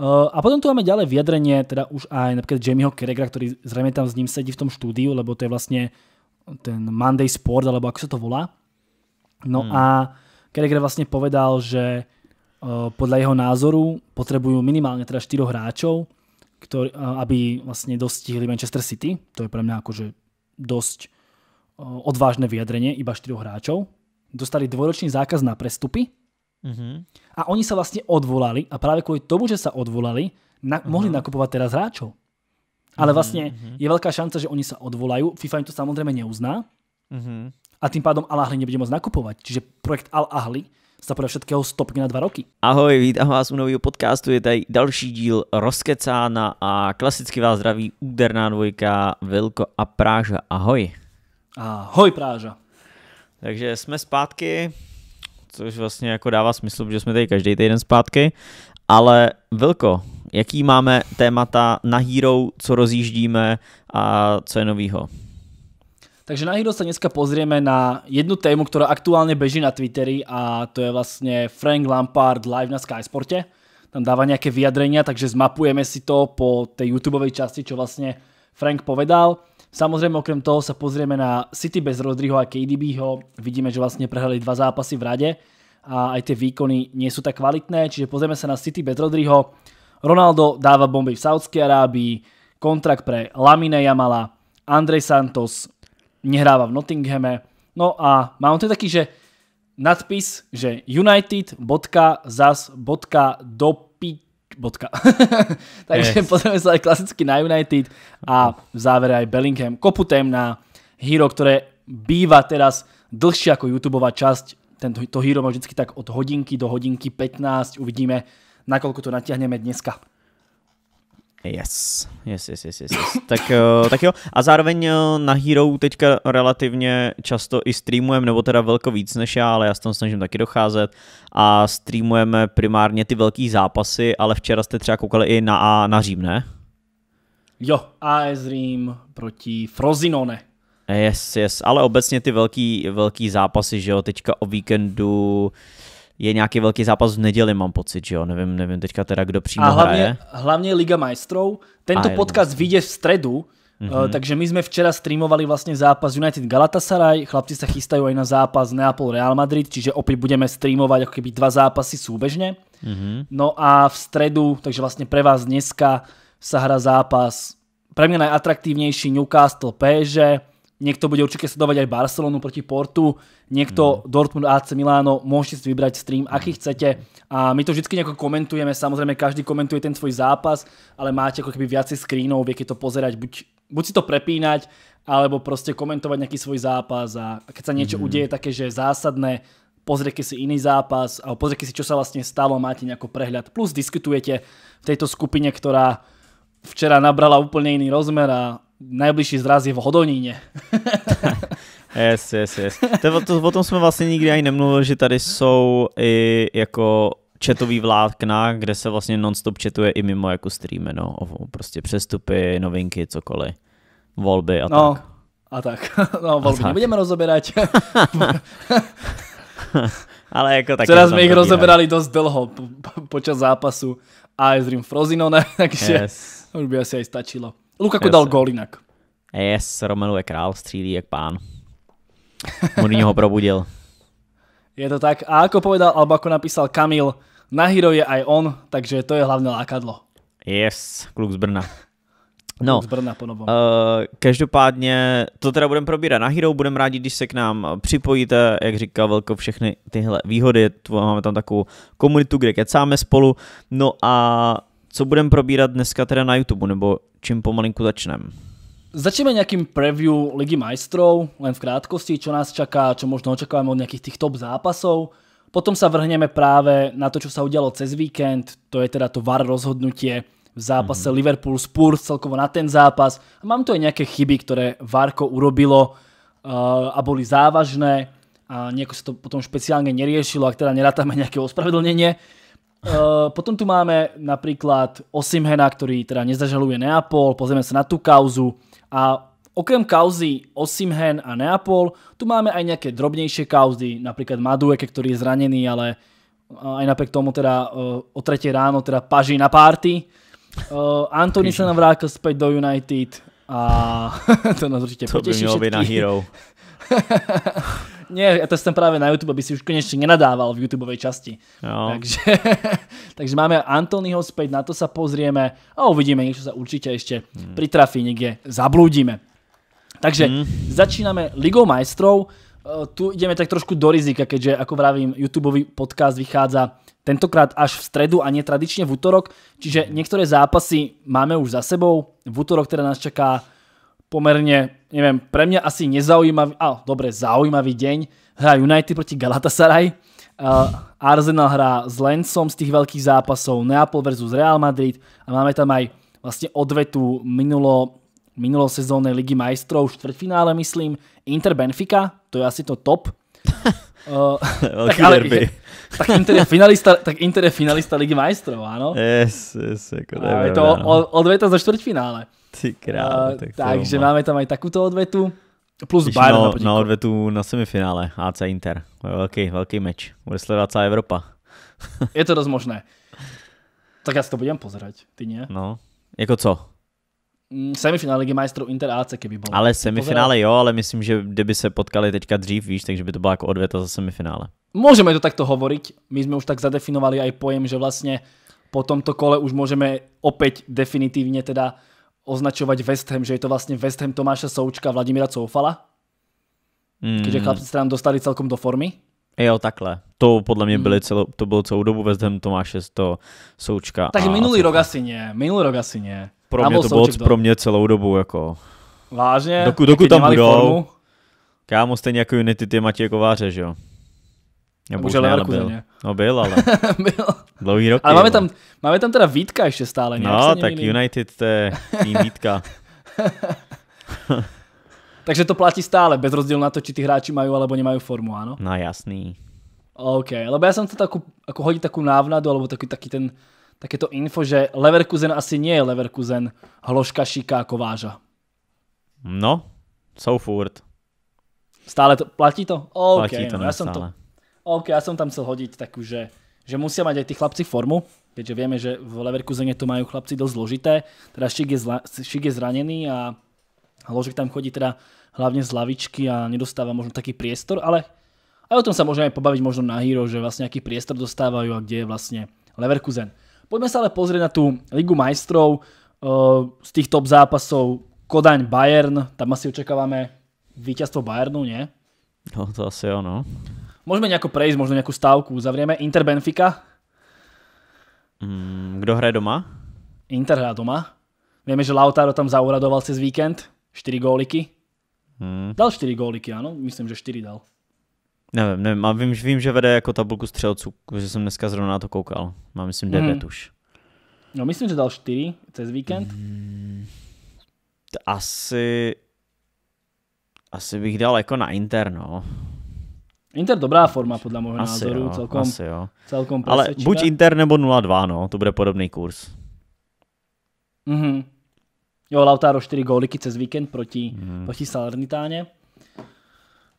Eh, a potom tu máme ďalej vyjadrenie, teda už aj napríklad Jamieho Carragera, ktorý zrejme tam s ním sedí v tom štúdiu, lebo to je vlastne ten Monday Sport, alebo ako sa to volá. No hmm. a Carragher vlastne povedal, že uh, podľa jeho názoru potrebujú minimálne teda 4 hráčov, ktorý, uh, eh, aby vlastne dostihli Manchester City. To je pre mňa akože dosť uh, odvážne vyjadrenie, iba 4 hráčov. Dostali dvojročný zákaz na prestupy, Mm-hmm. A oni sa vlastne odvolali a práve kvôli tomu, že sa odvolali, na, mm-hmm. mohli nakupovať teraz hráčov. Ale mhm, vlastne mm-hmm. je veľká šanca, že oni sa odvolajú. FIFA im to samozrejme neuzná. Mm-hmm. A tým pádom Al-Ahli nebude môcť nakupovať. Čiže projekt Al-Ahli se podle všetkého stopne na dva roky. Ahoj, vítám vás u nového podcastu, je tady další díl Rozkecána a klasicky vás zdraví úderná dvojka Velko a Práža. Ahoj. Ahoj Práža. Takže jsme zpátky, což vlastně jako dává smysl, protože jsme tady každý týden zpátky. Ale Vilko, jaký máme témata na Hero, co rozjíždíme a co je novýho? Takže na Hero sa dneska pozrieme na jednu tému, která aktuálně beží na Twitteri a to je vlastně Frank Lampard live na Sky Sportě. Tam dává nějaké vyjadrenia, takže zmapujeme si to po té YouTubeové části, co vlastně Frank povedal. Samozrejme, okrem toho sa pozrieme na City bez Rodriho a KDBho. Vidíme, že vlastne prehrali dva zápasy v rade a aj tie výkony nie sú tak kvalitné, čiže pozrieme sa na City bez Rodriho. Ronaldo dáva bomby v Saudskej Arábii, kontrakt pre Lamine Jamala, Andrej Santos nehráva v Nottinghame. No a mám tu taký, že nadpis, že United.zas.dop bodka. Takže yes. potom sa klasicky na United a v závere aj Bellingham. Kopu tém na hero, ktoré býva teraz dlhšie ako YouTubeová časť. Tento, to hero má vždycky tak od hodinky do hodinky 15. Uvidíme, nakoľko to natiahneme dneska. Yes. Yes, yes, yes, yes, yes. tak, eh, tak jo, a zároveň eh, na Hero teďka relativně často i streamujeme, nebo teda velko víc než já, ale já se tam snažím taky docházet a streamujeme primárně ty velký zápasy, ale včera jste třeba koukali i na, a, na Řím, ne? Jo, AS Řím proti Frozinone. Yes, yes, ale obecně ty velký, velký zápasy, že jo, teďka o víkendu je nějaký velký zápas v neděli, mám pocit, že jo? Nevím, nevím teďka teda, kdo přímo A hlavně, hlavně Liga majstrov. Tento A podcast vyjde v středu, Mm-hmm. takže my jsme včera streamovali vlastně zápas United Galatasaray, chlapci se chystají aj na zápas Neapol Real Madrid, čiže opět budeme streamovat jako keby dva zápasy súbežně. Mm-hmm. No a v středu, takže vlastně pre vás dneska sa hra zápas pre mě najatraktívnejší Newcastle PSG, niekto bude určite sledovať aj Barcelonu proti Portu, niekto mm. Dortmund AC Milano, môžete si vybrať stream, aký hmm. chcete. A my to vždycky nejako komentujeme, samozrejme každý komentuje ten svoj zápas, ale máte ako keby viacej screenov, viete to pozerať, buď, buď si to prepínať, alebo proste komentovať nejaký svoj zápas a keď sa niečo mm. udeje také, že zásadné, pozrite si iný zápas a pozrite si, čo sa vlastne stalo, máte nejaký prehľad. Plus diskutujete v tejto skupine, ktorá včera nabrala úplne iný rozmer a najbližší zraz je v Hodoníně. yes, yes, yes. To, to, o tom jsme vlastně nikdy ani nemluvili, že tady jsou i jako četový vlákna, kde se vlastně nonstop četuje i mimo jako streamy, no. O, prostě přestupy, novinky, cokoliv. Volby a no, tak. A tak. No, volby a tak. nebudeme rozebírat. Ale jako tak. Teraz jsme jich rozebrali dost dlho po, po, počas zápasu AS Rim Frozinone, takže yes. už by asi aj stačilo. Lukaku Jasne. dal gól jinak. Yes, Romelu je král, střílí jak pán. Mourinho ho probudil. Je to tak. A ako povedal, alebo ako napísal Kamil, na hero je aj on, takže to je hlavné lákadlo. Yes, kluk z Brna. No, z Brna po uh, každopádně to teda budeme probírat na Hero, budeme rádi, když se k nám připojíte, jak říká Velko, všechny tyhle výhody, máme tam takovou komunitu, kde kecáme spolu, no a co budeme probírat dneska teda na YouTube, nebo čím pomalinku začneme? Začneme nějakým preview Ligy majstrov, len v krátkosti, čo nás čaká, čo možno očakávame od nejakých tých top zápasov. Potom sa vrhneme práve na to, čo sa udialo cez víkend, to je teda to VAR rozhodnutie v zápase mm -hmm. Liverpool Spurs celkovo na ten zápas. A mám tu aj nejaké chyby, ktoré Varko urobilo uh, a boli závažné a nejako sa to potom špeciálne neriešilo, ak teda nerátame nejaké ospravedlnenie. Eh, potom tu máme napríklad Osimhena, ktorý teda nezažaluje Neapol, pozrieme sa na tú kauzu a okrem kauzy Osimhen a Neapol, tu máme aj nejaké drobnejšie kauzy, napríklad Madueke, ktorý je zranený, ale eh, aj napriek tomu teda eh, o 3 ráno teda paží na párty. Uh, Antony sa nám vrátil späť do United a to nás určite to poteší by mělo všetkých. na hero. Nie, ja to jsem právě na YouTube, aby si už konečně nenadával v YouTubeovej časti. No. Takže, takže máme Antonyho späť, na to sa pozrieme a uvidíme, niečo sa určite ešte mm. pritrafí, někde zablúdime. Takže mm. začíname Ligou majstrov. E, tu ideme tak trošku do rizika, keďže, ako vravím, YouTubeový podcast vychádza tentokrát až v stredu a netradične v útorok, čiže hmm. niektoré zápasy máme už za sebou. V útorok teda nás čaká pomerne, neviem, pre mňa asi nezaujímavý, a dobre, zaujímavý deň. Hrá United proti Galatasaray. Uh, Arsenal hrá s Lencom z tých veľkých zápasov, Neapol versus Real Madrid a máme tam aj vlastne odvetu minulo, minulosezónnej ligy majstrov, štvrtfinále myslím, Inter Benfica, to je asi to top. Uh, tak, ale, derby. tak, Inter je finalista, tak Inter je finalista Ligy majstrov, áno? Yes, yes, jako a je to od, no. odveta za štvrťfinále. Ty krále, tak takže má. máme tam i takovou odvetu. Plus Když Bayern no, na, na odvetu na semifinále AC Inter. Velký, velký meč. Bude sledovat celá Evropa. je to dost možné. Tak já si to budem pozerať, ty ne? No, jako co? Mm, semifinále Ligy majstrů Inter AC, keby bylo. Ale semifinále jo, ale myslím, že kdyby se potkali teďka dřív, víš, takže by to bylo jako odveta za semifinále. Můžeme to takto hovorit. My jsme už tak zadefinovali i pojem, že vlastně po tomto kole už můžeme opět definitivně teda označovať West Ham, že je to vlastne West Ham Tomáša Součka a Vladimíra Coufala? Mm. Keďže chlapci sa nám dostali celkom do formy? Jo, takhle. To podle mě hmm. byly celou, to bylo celou dobu West Ham Tomáše to Součka. Tak minulý rok asi ne, minulý rok asi ne. Pro mě to bylo do... pro mě celou dobu, jako. Vážně? Doku, doku tam budou. Formu? Kámo, stejně jako Unity ty Matěj Kováře, že jo? Nebo už Leverkusen, byl. No byl, ale. byl. Dlouhý rok. Ale máme tam, máme tam teda Vítka ještě stále. no, tak měli. United to je tým Vítka. Takže to platí stále, bez rozdílu na to, či ty hráči mají alebo nemají formu, ano? No jasný. OK, lebo já jsem to takú, ako hodit takú návnadu, alebo taký, taký ten, také to info, že Leverkusen asi nie je Leverkusen hloška šiká kováža. No, jsou furt. Stále to, platí to? OK, platí to no, já jsem to, OK, ja som tam chcel hodiť takú, že, že musia mať aj tí chlapci formu, keďže vieme, že v Leverkusene to majú chlapci dosť zložité. Teda Šik je, zla, Šik je zranený a Ložek tam chodí teda hlavne z lavičky a nedostáva možno taký priestor, ale aj o tom sa môžeme pobaviť možno na Hero, že vlastne aký priestor dostávajú a kde je vlastne Leverkusen. Poďme sa ale pozrieť na tú Ligu majstrov z tých top zápasov Kodaň Bayern, tam asi očakávame víťazstvo Bayernu, nie? No to asi ano. Môžeme nejako prejsť, možno nejakú stávku uzavrieme. Inter Benfica. Mm, kdo hraje doma? Inter hraje doma. Vieme, že Lautaro tam zauradoval cez víkend. 4 góliky. Hmm. Dal 4 góliky, ano? Myslím, že 4 dal. Nevím, nevím. A vím, vím, že vede jako tabulku střelců, že jsem dneska zrovna na to koukal. Mám, myslím, 9 hmm. už. No, myslím, že dal 4 cez víkend. Hmm. Asi... Asi bych dal jako na Inter, no. Inter dobrá forma, podle mého asi názoru. Jo, celkom, asi jo. celkom Ale buď Inter nebo 0-2, no, to bude podobný kurz. Mhm. Jo, Lautaro 4 góliky cez víkend proti, hmm. proti Salernitáne.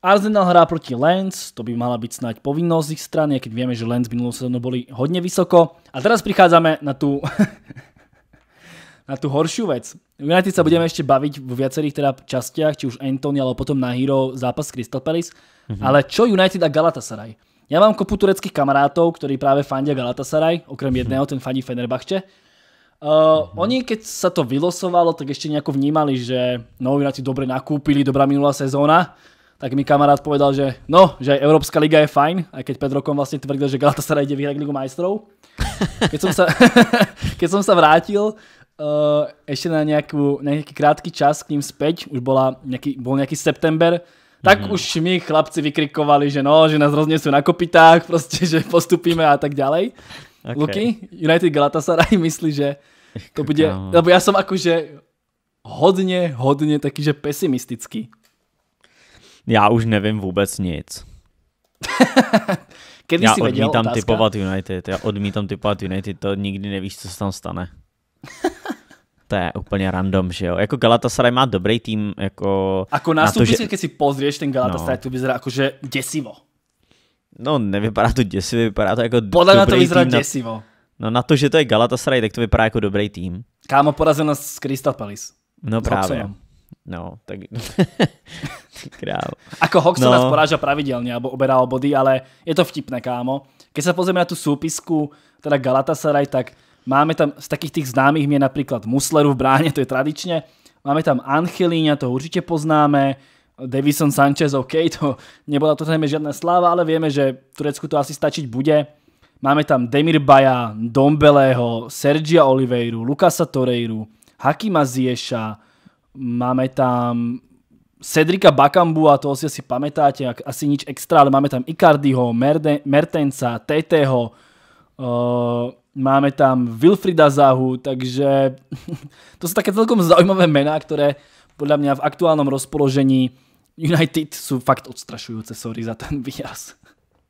Arsenal hrá proti Lens, to by mala být snad povinnosť z ich strany, keď víme, že Lens minulú sezónu byli hodně vysoko. A teraz přicházíme na tu na tu horšiu vec. United sa budeme ešte baviť v viacerých teda častiach, či už Antony, alebo potom na Hero zápas Crystal Palace. Mm-hmm. Ale čo United a Galatasaray? Já mám kopu tureckých kamarátov, ktorí práve fandia Galatasaray, okrem mhm. jedného, ten fandí Fenerbahče. Uh, eh, mm-hmm. Oni, keď sa to vylosovalo, tak ešte nejako vnímali, že no, United dobre nakúpili, dobrá minulá sezóna, tak mi kamarát povedal, že no, že aj Európska liga je fajn, aj keď pred rokom vlastne tvrdil, že Galatasaray ide vyhrať Ligu majstrov. Keď som sa, keď som sa vrátil, uh, eh, ešte na, nejakú, na nejaký krátky čas k ním späť, už bola nejaký, bol nejaký september, tak mm už mi chlapci vykrikovali, že no, že nás jsou na kopitách, prostě, že postupíme a tak ďalej. Okay. Luky, United Galatasaray myslí, že to bude, lebo ja som akože hodně, hodně taky, že pesimistický. Já už nevím vůbec nic. Kedy já odmítám otázka? typovat United, já odmítám typovat United, to nikdy nevíš, co se tam stane to je úplně random, že jo. Jako Galatasaray má dobrý tým, jako... Ako nástupnice, že... keď si pozrieš ten Galatasaray, no. to vyzerá akože desivo. No, nevypadá to děsivě, vypadá to jako Podle dobrý to vyzerá tým děsivo. Na... No na to, že to je Galatasaray, tak to vypadá jako dobrý tým. Kámo, porazenost z Crystal Palace. No právě. No, tak... Král. Ako Hoxo no. nás poráža pravidelne, alebo oberá o body, ale je to vtipné, kámo. Když se pozrieme na tu súpisku, teda Galatasaray, tak Máme tam z takých tých známých mien napríklad Musleru v bráne, to je tradične. Máme tam Angelíňa, to určite poznáme. Davison Sanchez, OK, to nebola to zrejme žiadna sláva, ale vieme, že Turecku to asi stačiť bude. Máme tam Demir Baja, Dombeleho, Sergia Oliveiru, Lukasa Toreiru, Hakima Zieša, máme tam Cedrika Bakambua, to si asi pamätáte, asi nič extra, ale máme tam Icardiho, Merde, Mertenca, TTho, eh, Máme tam Wilfrida Zahu, takže to jsou také celkom zaujímavé jména, které podle mě v aktuálnom rozpoložení United jsou fakt odstrašující, sorry za ten výraz.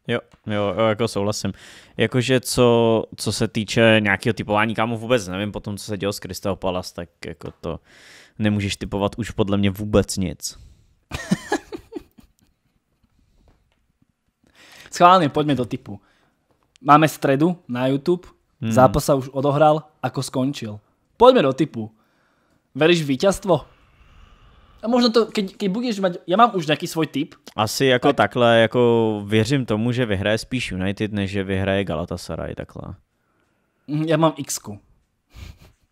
Jo, jo, jo, jako souhlasím. Jakože co, co se týče nějakého typování, kámo vůbec nevím, potom co se dělo s Crystal Palace, tak jako to nemůžeš typovat už podle mě vůbec nic. Schválně, pojďme do typu. Máme středu na YouTube, Hmm. Zápas sa už odohral, ako skončil. Poďme do typu. Veríš v víťazstvo? A možno to, keď, keď budeš mať, já mám už nějaký svoj typ. Asi jako tak. takhle, jako věřím tomu, že vyhraje spíš United, než že vyhraje Galatasaray takhle. Mhm, já mám x -ku.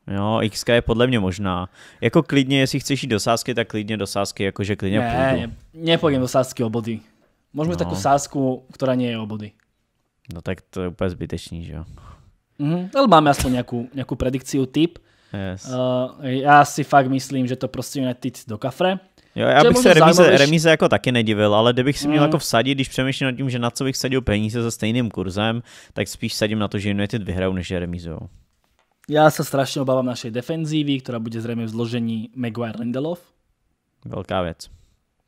Jo, x je podle mě možná. Jako klidně, jestli chceš jít do sásky, tak klidně do sásky, jakože klidně ne, půjdu. Ne, nepůjdem do sásky o body. Můžeme no. takovou sásku, která nie je o body. No tak to je úplně zbytečný, že jo. Mm-hmm. Ale máme aspoň nejakú, nejakú predikciu, typ. Yes. Uh, já si fakt myslím, že to prostě United do kafre. Jo, já bych se remíze, zajímavější... remíze jako taky nedivil, ale kdybych si měl mm. jako vsadit, když přemýšlím nad tím, že na co bych sadil peníze se stejným kurzem, tak spíš sadím na to, že United vyhrajou, než je remízou. Já se strašně obávám našej defenzívy, která bude zřejmě v zložení Maguire Lindelof. Velká věc.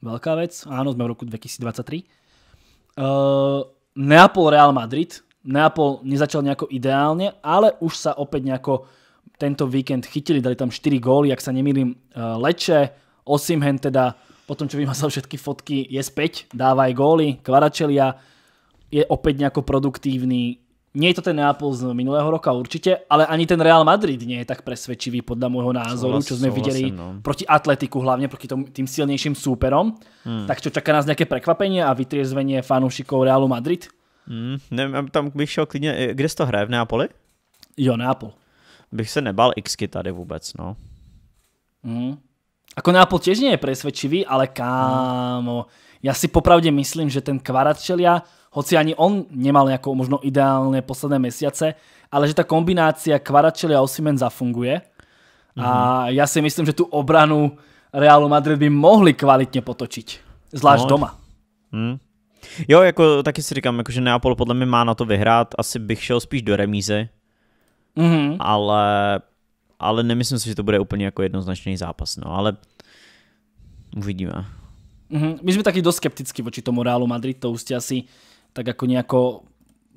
Velká věc, ano, jsme v roku 2023. Uh, eh, Neapol Real Madrid, Neapol nezačal nejako ideálne, ale už sa opäť nejako tento víkend chytili, dali tam 4 góly, ak sa nemýlim, eh, Leče, Osimhen teda po čo vymazal všetky fotky, je späť, dáva aj góly, Kvaradželia je opäť nejako produktívny. Nie je to ten Neapol z minulého roka určite, ale ani ten Real Madrid nie je tak presvedčivý podľa môjho názoru, čo sme videli no. proti Atletiku, hlavne proti tom, tým silnejším súperom. Hmm. Tak čo, čaká nás nejaké prekvapenie a vytriezvenie fanúšikov Realu Madrid? Mm, nevím, tam bych šel klidně, kde se to hraje, v Neapoli? Jo, Neapol. Bych se nebal xky tady vůbec, no. Mm. Ako Neapol tiež nie je presvedčivý, ale kámo, Já si popravde myslím, že ten Kvaratčelia, hoci ani on nemal jako možno ideálně posledné mesiace, ale že ta kombinácia Kvaratčelia a Osimen zafunguje. Mm. A mhm. já si myslím, že tu obranu Realu Madrid by mohli kvalitně potočit Zvlášť no. doma. Mm. Jo, jako taky si říkám, jako, že Neapol podle mě má na to vyhrát, asi bych šel spíš do remízy, mm-hmm. ale, ale nemyslím si, že to bude úplně jako jednoznačný zápas, no, ale uvidíme. Mm-hmm. My jsme taky dost skepticky voči tomu Realu Madrid, to už ste asi tak jako nejako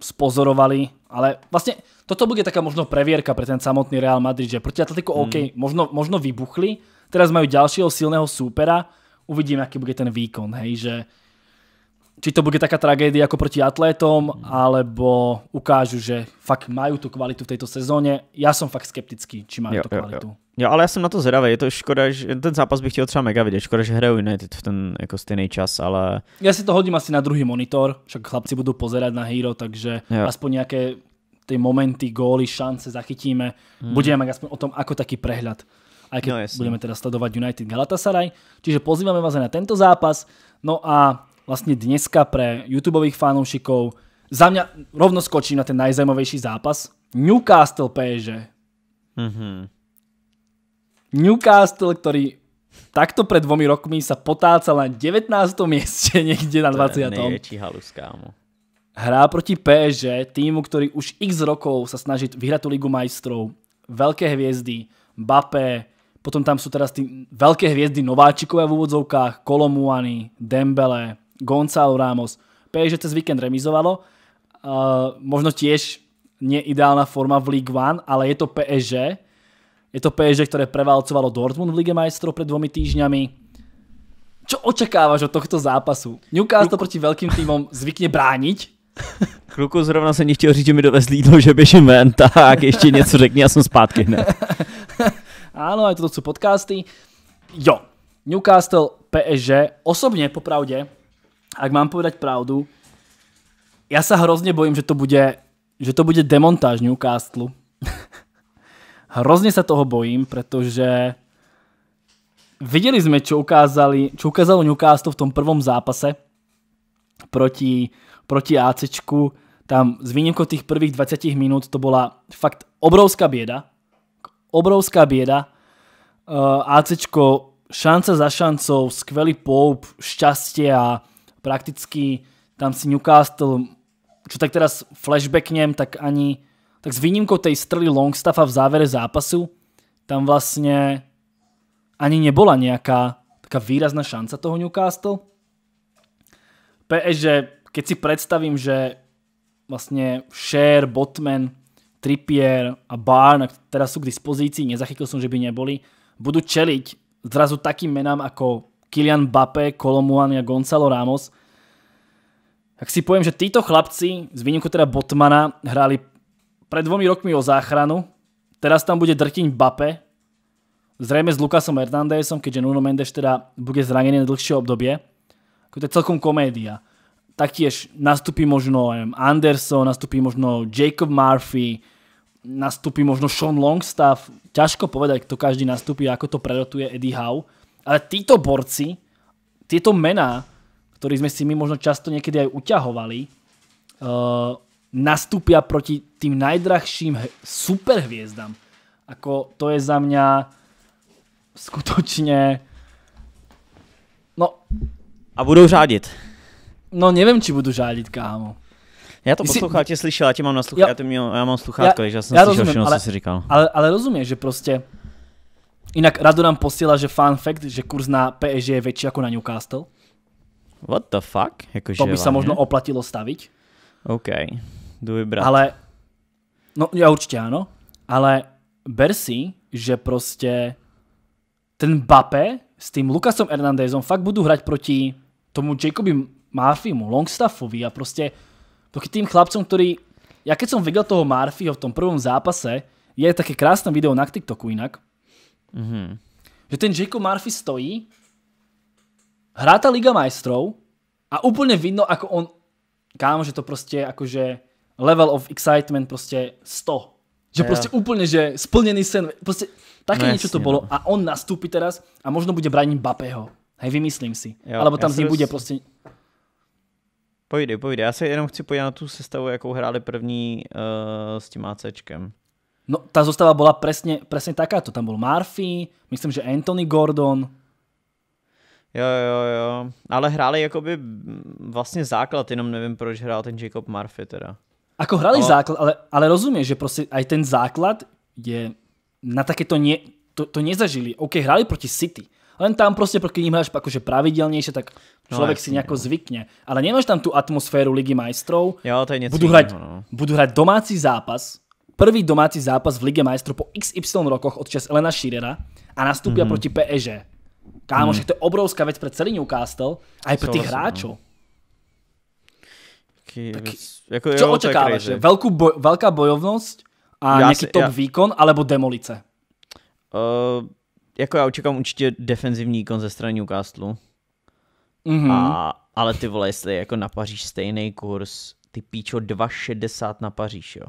spozorovali, ale vlastne toto bude taká možno previerka pre ten samotný Real Madrid, že proti Atletico mm. OK, možno, možno vybuchli, teraz mají dalšího silného supera, uvidíme, jaký bude ten výkon, hej, že či to bude taká tragédia ako proti atlétom, mhm. alebo ukážu, že fakt majú tu kvalitu v tejto sezóně. Já som fakt skeptický, či majú tu kvalitu. Jo, ale já jsem na to zvědavý. Je to škoda, že ten zápas bych chtěl třeba mega vidět. Škoda, že hrajou United v ten jako stejný čas, ale... Já si to hodím asi na druhý monitor, však chlapci budou pozerať na Hero, takže jo. aspoň nějaké ty momenty, góly, šance zachytíme. Hmm. Budeme mít aspoň o tom, ako taký prehľad. Aj keď no, jasný. budeme teda sledovat United Galatasaray. Čiže pozývame vás aj na tento zápas. No a vlastne dneska pre YouTubeových fanúšikov. Za mňa rovno skočím na ten najzajímavejší zápas. Newcastle PSG. Mhm. Newcastle, ktorý takto pred dvomi rokmi sa potácal na 19. mieste, niekde na 20. To je nejväčší halus, kámo. Hrá proti PSG, týmu, ktorý už x rokov sa snaží vyhrať tú Ligu majstrov. Veľké hviezdy, Bappé, potom tam sú teraz tí veľké hviezdy nováčikovia v úvodzovkách, Kolomuany, Dembele, Gonzalo Ramos. PSG cez víkend remizovalo, uh, možno tiež nie forma v League One, ale je to PSG. Je to PSG, ktoré prevalcovalo Dortmund v Lige majstrov pred dvomi týždňami. Čo očakávaš od tohto zápasu? Newcastle proti veľkým týmom zvykne brániť, Kluku, zrovna jsem ti chtěl říct, že mi dovezli jídlo, že běžím ven, tak ještě něco řekni a jsem zpátky hned. Ano, a toto jsou podcasty. Jo, Newcastle, PSG, osobně popravdě, ak mám povedať pravdu, ja sa hrozne bojím, že to bude, že to bude demontáž Newcastle. hrozne sa toho bojím, pretože videli sme, čo, ukázali, čo ukázalo Newcastle v tom prvom zápase proti, proti ACčku. Tam z výnimkou tých prvých 20 minút to bola fakt obrovská bieda. Obrovská bieda. Uh, ACčko šanca za šancou, skvelý poup, šťastie a prakticky tam si Newcastle, čo tak teraz flashbacknem, tak ani, tak s výnimkou tej strely Longstaffa v závere zápasu, tam vlastne ani nebola nejaká taká výrazná šanca toho Newcastle. PS, že keď si predstavím, že vlastne Share, Botman, Trippier a Barn, teraz sú k dispozícii, nezachytil som, že by neboli, budú čeliť zrazu takým menám ako Kylian Mbappé, Kolomuan a Gonzalo Ramos, tak si poviem, že títo chlapci, z výnimku teda Botmana, hráli pred dvomi rokmi o záchranu, teraz tam bude drtiň Mbappé, zrejme s Lukasom Hernandezom, keďže Nuno Mendes teda bude zranený na dlhšie obdobie. To je celkom komédia. Taktiež nastupí možno neviem, Anderson, nastupí možno Jacob Murphy, nastupí možno Sean Longstaff. Ťažko povedať, kto každý nastupí, ako to prerotuje Eddie Howe. Ale títo borci, tieto mená, ktorých sme si my možno často niekedy aj uťahovali, uh, nastúpia proti tým najdrahším superhviezdam. Ako to je za mňa skutočne... No... A budou řádit. No nevím, či budu řádit, kámo. Já to poslouchal, tě slyšel, já tě mám na sluchátko, já, já, já mám sluchátko, já, takže já jsem slyšel rozumím, co jsi říkal. Ale, ale že prostě Inak Rado nám posílá, že fun fact, že kurz na PSG je větší jako na Newcastle. What the fuck? Jako to by se možno vlastně? oplatilo stavit. OK, jdu vybrat. Ale, no já určitě ano, ale ber si, že prostě ten Bape s tým Lukasom Hernandezom fakt budou hrať proti tomu Jacobi Murphymu, Longstaffovi a prostě proti tým chlapcom, který, já keď som viděl toho Murphyho v tom prvom zápase, je také krásné video na TikToku inak, Mm-hmm. Že ten Jacob Murphy stojí, hrá ta Liga majstrov a úplně vidno, ako on, kámo, že to prostě jakože level of excitement prostě 100. Že yeah. prostě úplně, že splněný sen, prostě také no, něco to bylo no. a on nastúpi teraz a možno bude bránit Bapeho, Hej, vymyslím si. Jo, Alebo tam z ní bude prostě... Pojde, pojde. Já se jenom chci podívat na tu sestavu, jakou hráli první uh, s tím ACčkem. No, tá zostava bola presne, presne to Tam bol Murphy, myslím, že Anthony Gordon. Jo, jo, jo. Ale hráli jakoby vlastně základ, jenom nevím, proč hrál ten Jacob Murphy teda. Ako hráli no. základ, ale, ale rozumieš, že prostě aj ten základ je na takéto nie, to, to nezažili. OK, hráli proti City. Len tam prostě, pokud jim hráš akože pravidelnější, tak no, člověk no, si nějak zvykne. Ale nemáš tam tu atmosféru Ligy majstrov. Jo, to je něco budu hrať, no. budu hrať domácí zápas, prvý domáci zápas v Lige majstrov po XY rokoch od čas Elena Šírera a nastúpia mm. proti PSG. Kámo, mm. však to je obrovská vec pre celý Newcastle, aj pre tých hráčov. Tak, jako, čo jo, očekávaš? boj, velká bojovnost a já nějaký si, top já... výkon, alebo demolice? Uh, jako já očekám určitě defenzivní výkon ze strany Newcastle. Mm-hmm. A, ale ty vole, jestli jako na Paříž stejný kurz, ty píčo 2,60 na Paříž, jo.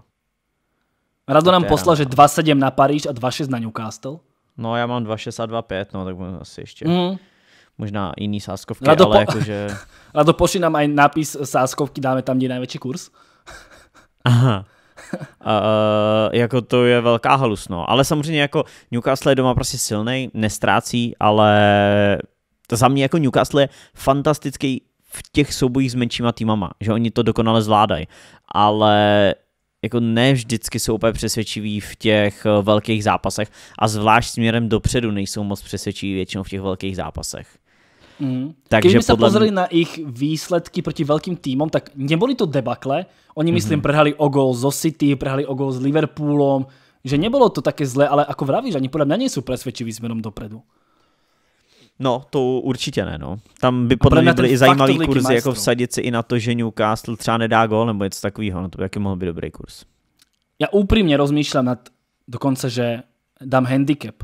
Rado nám poslal, že 2-7 na Paríž a 2-6 na Newcastle. No já mám 2-6 a 2-5, no tak asi ještě. Mm. Možná jiný sáskovky, Rado ale po... jakože... Rado pošli nám aj nápis sáskovky, dáme tam, kde je největší kurz. Aha. uh, jako to je velká halus, no. Ale samozřejmě jako Newcastle je doma prostě silný, nestrácí, ale to za mě jako Newcastle je fantastický v těch soubojích s menšíma týmama, že oni to dokonale zvládají. Ale jako ne vždycky jsou úplně přesvědčiví v těch eh, velkých zápasech a zvlášť směrem dopředu nejsou moc přesvědčiví většinou v těch velkých zápasech. Mm. Takže Kdyby podle... se pozreli na jejich výsledky proti velkým týmům, tak neboli to debakle. Oni, mm -hmm. myslím, prhali o gol z City, prhali o gol s Liverpoolom, že nebylo to také zlé, ale jako vravíš, ani podľa mňa nie sú presvedčiví smerom No, to určitě ne, no. Tam by podle mě byly i zajímavý kurzy, jako vsadit si i na to, že Newcastle třeba nedá gol nebo něco takového, no to by jaký mohl být dobrý kurz. Já úprimně rozmýšlím nad dokonce, že dám handicap.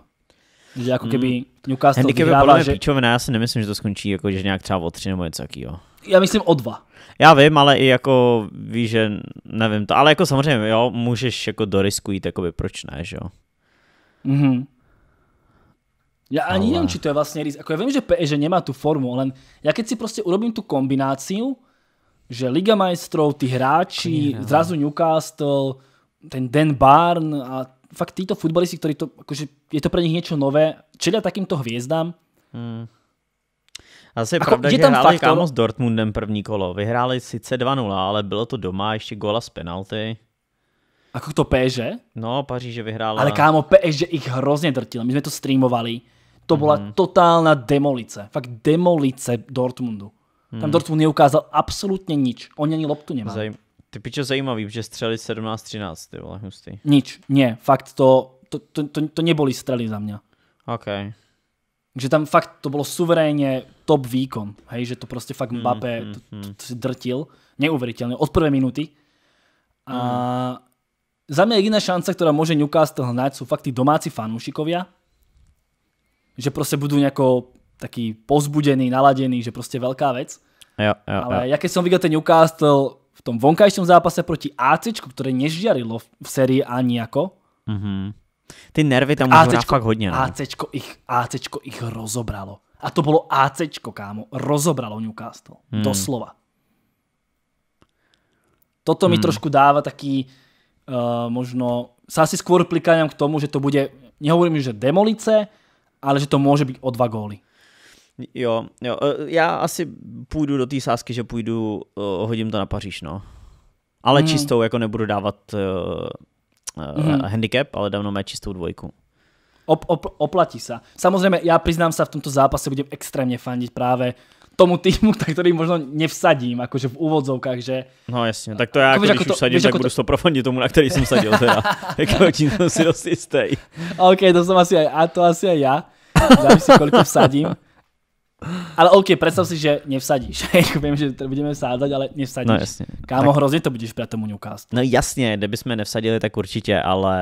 Že jako hmm. keby hmm. Newcastle Handicap vyhrává, je podle mě že... píčovina, já si nemyslím, že to skončí jako, že nějak třeba o tři nebo něco takového. Já myslím o dva. Já vím, ale i jako víš, že nevím to, ale jako samozřejmě, jo, můžeš jako do risku jít, jakoby proč ne, že jo. Mhm. Ja ani ale... neviem, či to je vlastne risk. Ako ja viem, že PSG e, nemá tú formu, len ja keď si proste urobím tú kombináciu, že Liga majstrov, tí hráči, nie, no. zrazu Newcastle, ten Dan Barn a fakt títo futbalisti, ktorí to, akože je to pre nich niečo nové, čelia takýmto hvězdám. Hmm. Asi je Ako, pravda, je že tam hráli faktor... kámo s Dortmundem první kolo. Vyhráli sice 2-0, ale bylo to doma, ještě góla z penalty. Ako to PSG? E, no, Paříže vyhrála. Ale kámo, PSG e, ich hrozně drtil. My jsme to streamovali. To byla mm. totálna demolice. Fakt demolice Dortmundu. Mm. Tam mhm. Dortmund neukázal absolutně nič. Oni ani loptu nemá. Zajím... Ty pičo zajímavý, že střeli 17-13, ty vole, hustý. Nič, Ne. fakt to, to, to, to, to neboli strely za mě. OK. Že tam fakt to bylo suverénně top výkon, hej, že to prostě fakt mhm, Mbappé mm, mm, mm. drtil, neuvěřitelně, od prvé minuty. A mm. za mě jediná šance, která může Newcastle hnať, jsou fakt tí domácí fanúšikovia, že prostě budu nejako taký pozbudený, naladený, že prostě velká vec. Jo, jo, Ale jo. ja keď som videl ten Newcastle v tom vonkajšom zápase proti AC, které nežiarilo v sérii ani jako. Mm -hmm. Ty nervy tam môžu ACčko, fakt hodně. ACčko no. ich, ACčko ich rozobralo. A to bylo ACčko, kámo. Rozobralo Newcastle. Hmm. Doslova. Toto mi hmm. trošku dává taký uh, eh, možno... Sa asi skôr prikláňam k tomu, že to bude, nehovorím, že demolice, ale že to může být o dva góly. Jo, jo, e, já asi půjdu do té sásky, že půjdu, uh, hodím to na Paříž, no. Ale hmm. čistou, jako nebudu dávat uh, uh, handicap, ale dám na čistou dvojku. Op, op, oplatí sa. Samozřejmě, já priznám se, v tomto zápase budem extrémně fandiť práve uh, tomu týmu, tak ktorý možno nevsadím, jakože v úvodzovkách, že... No jasně, tak to já, jako, když jako to, už tak jako budu to... 100% tomu, na který jsem sadil teda. jako tím jsem si dost jistý. OK, to som asi aj, a to asi aj ja. Závisí, kolik vsadím. Ale OK, představ si, že nevsadíš. Jako vím, že budeme sázet, ale nevsadíš. No jasně. Kámo, tak... hrozně to budeš pro tomu Newcastle. No jasně, kdybychom nevsadili, tak určitě, ale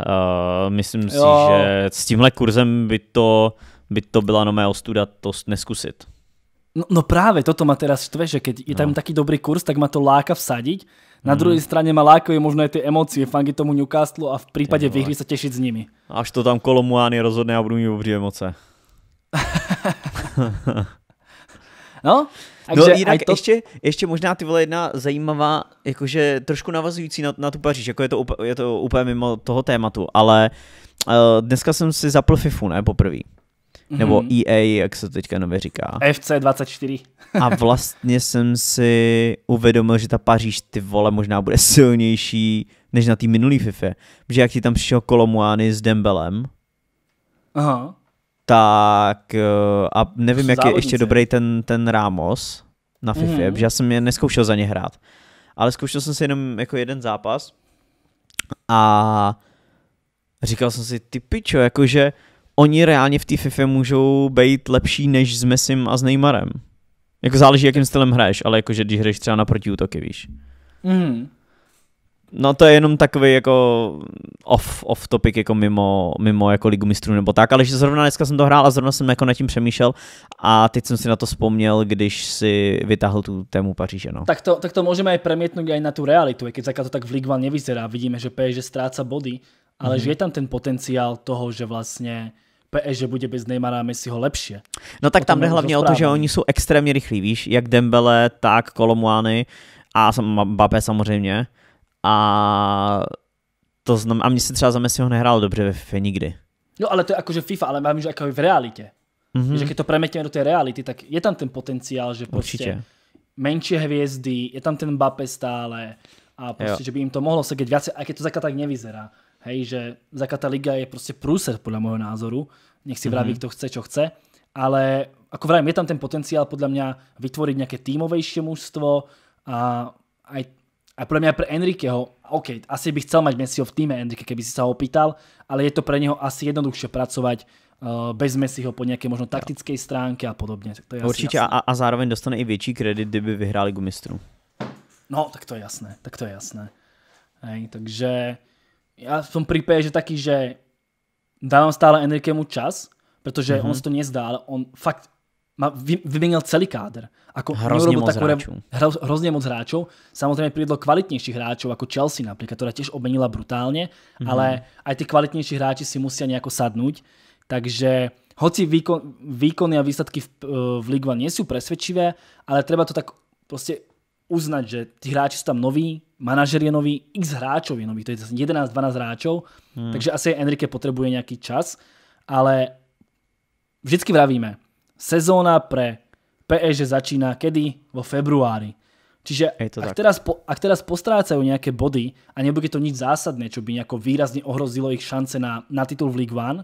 uh, myslím jo. si, že s tímhle kurzem by to, by to byla no mé ostuda to neskusit. No, no práve toto ma teraz štve, že keď je tam no. taký dobrý kurz, tak ma to láka vsadiť. Na mm. druhej strane ma lákajú možno aj tie emócie fangy tomu Newcastle a v prípade výhry sa tešiť s nimi. Až to tam kolo Muány rozhodne a budu mít obří emoce. No, no, takže no, jinak to... ještě, ještě možná ty vole jedna zajímavá, jakože trošku navazující na, na tu Paříž, jako je to, je to úplně mimo toho tématu, ale uh, dneska jsem si zapl FIFU, ne, poprvé nebo mhm. EA, jak se teďka nově říká. FC24. a vlastně jsem si uvědomil, že ta Paříž, ty vole, možná bude silnější než na té minulý FIFA. že jak ti tam přišel Kolomuány s Dembelem, Aha. tak eh, a nevím, jak je ještě dobrý ten, ten Ramos na FIFA, mm-hmm. protože já jsem je neskoušel za ně hrát. Ale zkoušel jsem si jenom jako jeden zápas a říkal jsem si, ty pičo, jakože oni reálně v té FIFA můžou být lepší než s Messim a s Neymarem. Jako záleží, jakým stylem hraješ, ale jakože když hraješ třeba na protiútoky, víš. Mm. No to je jenom takový jako off, off topic jako mimo, mimo jako ligu mistrů nebo tak, ale že zrovna dneska jsem to hrál a zrovna jsem jako nad tím přemýšlel a teď jsem si na to vzpomněl, když si vytáhl tu tému Paříže. No. Tak, to, tak to můžeme i premietnout i na tu realitu, i když to tak v Ligue 1 nevyzerá. Vidíme, že PSG ztráca body, ale mm. že je tam ten potenciál toho, že vlastně PSG bude bez Neymara a Messiho lepšie. No tak tam jde hlavně o to, že oni jsou extrémně rychlí, víš, jak Dembele, tak Kolomuány a Mbappé samozřejmě. A to znam, a mně se třeba za Messiho nehrál dobře ve FIFA nikdy. No, ale to je akože FIFA, ale mám, že jako v realitě. Mm-hmm. Že když to premetíme do té reality, tak je tam ten potenciál, že prostě menší hvězdy, je tam ten Mbappé stále a prostě, jo. že by jim to mohlo sedět více. A keď to zaka tak nevyzerá. Hej, že zaká ta liga je prostě průser podle mého názoru. Nech si vraví, mm-hmm. kto chce, čo chce. Ale ako vravím, je tam ten potenciál podľa mňa vytvoriť nejaké tímovejšie mužstvo a aj, aj podľa mňa pre Enriqueho, OK, asi by chcel mať Messiho v týme Enrique, keby si sa ho ale je to pre neho asi jednoduchšie pracovať eh, bez Messiho po nějaké možno taktické stránky a podobně. Tak to je Určitě a, a zároveň dostane i větší kredit, kdyby vyhráli Ligu mistrů. No, tak to je jasné, tak to je jasné. Hej, takže ja som pri že taký, že dávam stále Enrikemu čas, protože mhm. on se to nezdá, ale on fakt má, vy, celý kádr. Ako hrozně moc takové, hráčů. Hro, moc hráčov. Samozřejmě přivedlo kvalitnějších hráčů, jako Chelsea například, která těž obmenila brutálně, mhm. ale aj ty kvalitnější hráči si musí nějak sadnout. Takže hoci výkony a výsledky v, eh, v Ligue 1 nie sú presvedčivé, ale treba to tak prostě uznať, že tí hráči sú tam noví, manažer je nový, x hráčov je nových, to je 11-12 hráčov, hmm. takže asi Enrique potrebuje nějaký čas, ale vždycky vravíme, sezóna pre PSG začíná kedy? Vo februári. Čiže ak tak. teraz, po, ak teraz postrácajú nejaké body a nebude to nič zásadné, čo by nejako výrazne ohrozilo ich šance na, na titul v League One,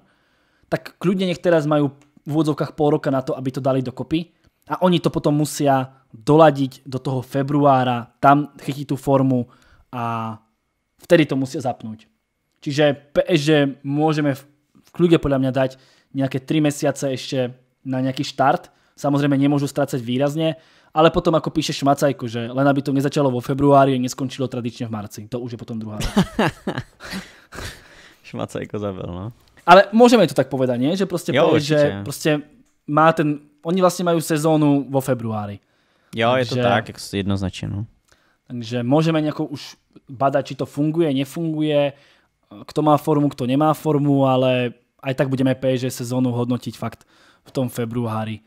tak kľudne nech teraz majú v úvodzovkách pol roka na to, aby to dali dokopy a oni to potom musia doladiť do toho februára, tam chytí tu formu a vtedy to musia zapnúť. Čiže PSG môžeme v kľude podľa mňa dať nejaké 3 mesiace ešte na nejaký štart. Samozrejme nemôžu strácať výrazne, ale potom ako píše Šmacajko, že len aby to nezačalo vo februári a neskončilo tradične v marci. To už je potom druhá. šmacajko zabil, no. Ale môžeme to tak povedať, nie? Že proste, jo, že proste má ten oni vlastně mají sezónu vo februári. Jo, takže, je to tak, jak jednoznačně. No. Takže můžeme nějakou už badat, či to funguje, nefunguje, kto má formu, kto nemá formu, ale aj tak budeme PSG sezónu hodnotiť fakt v tom februári.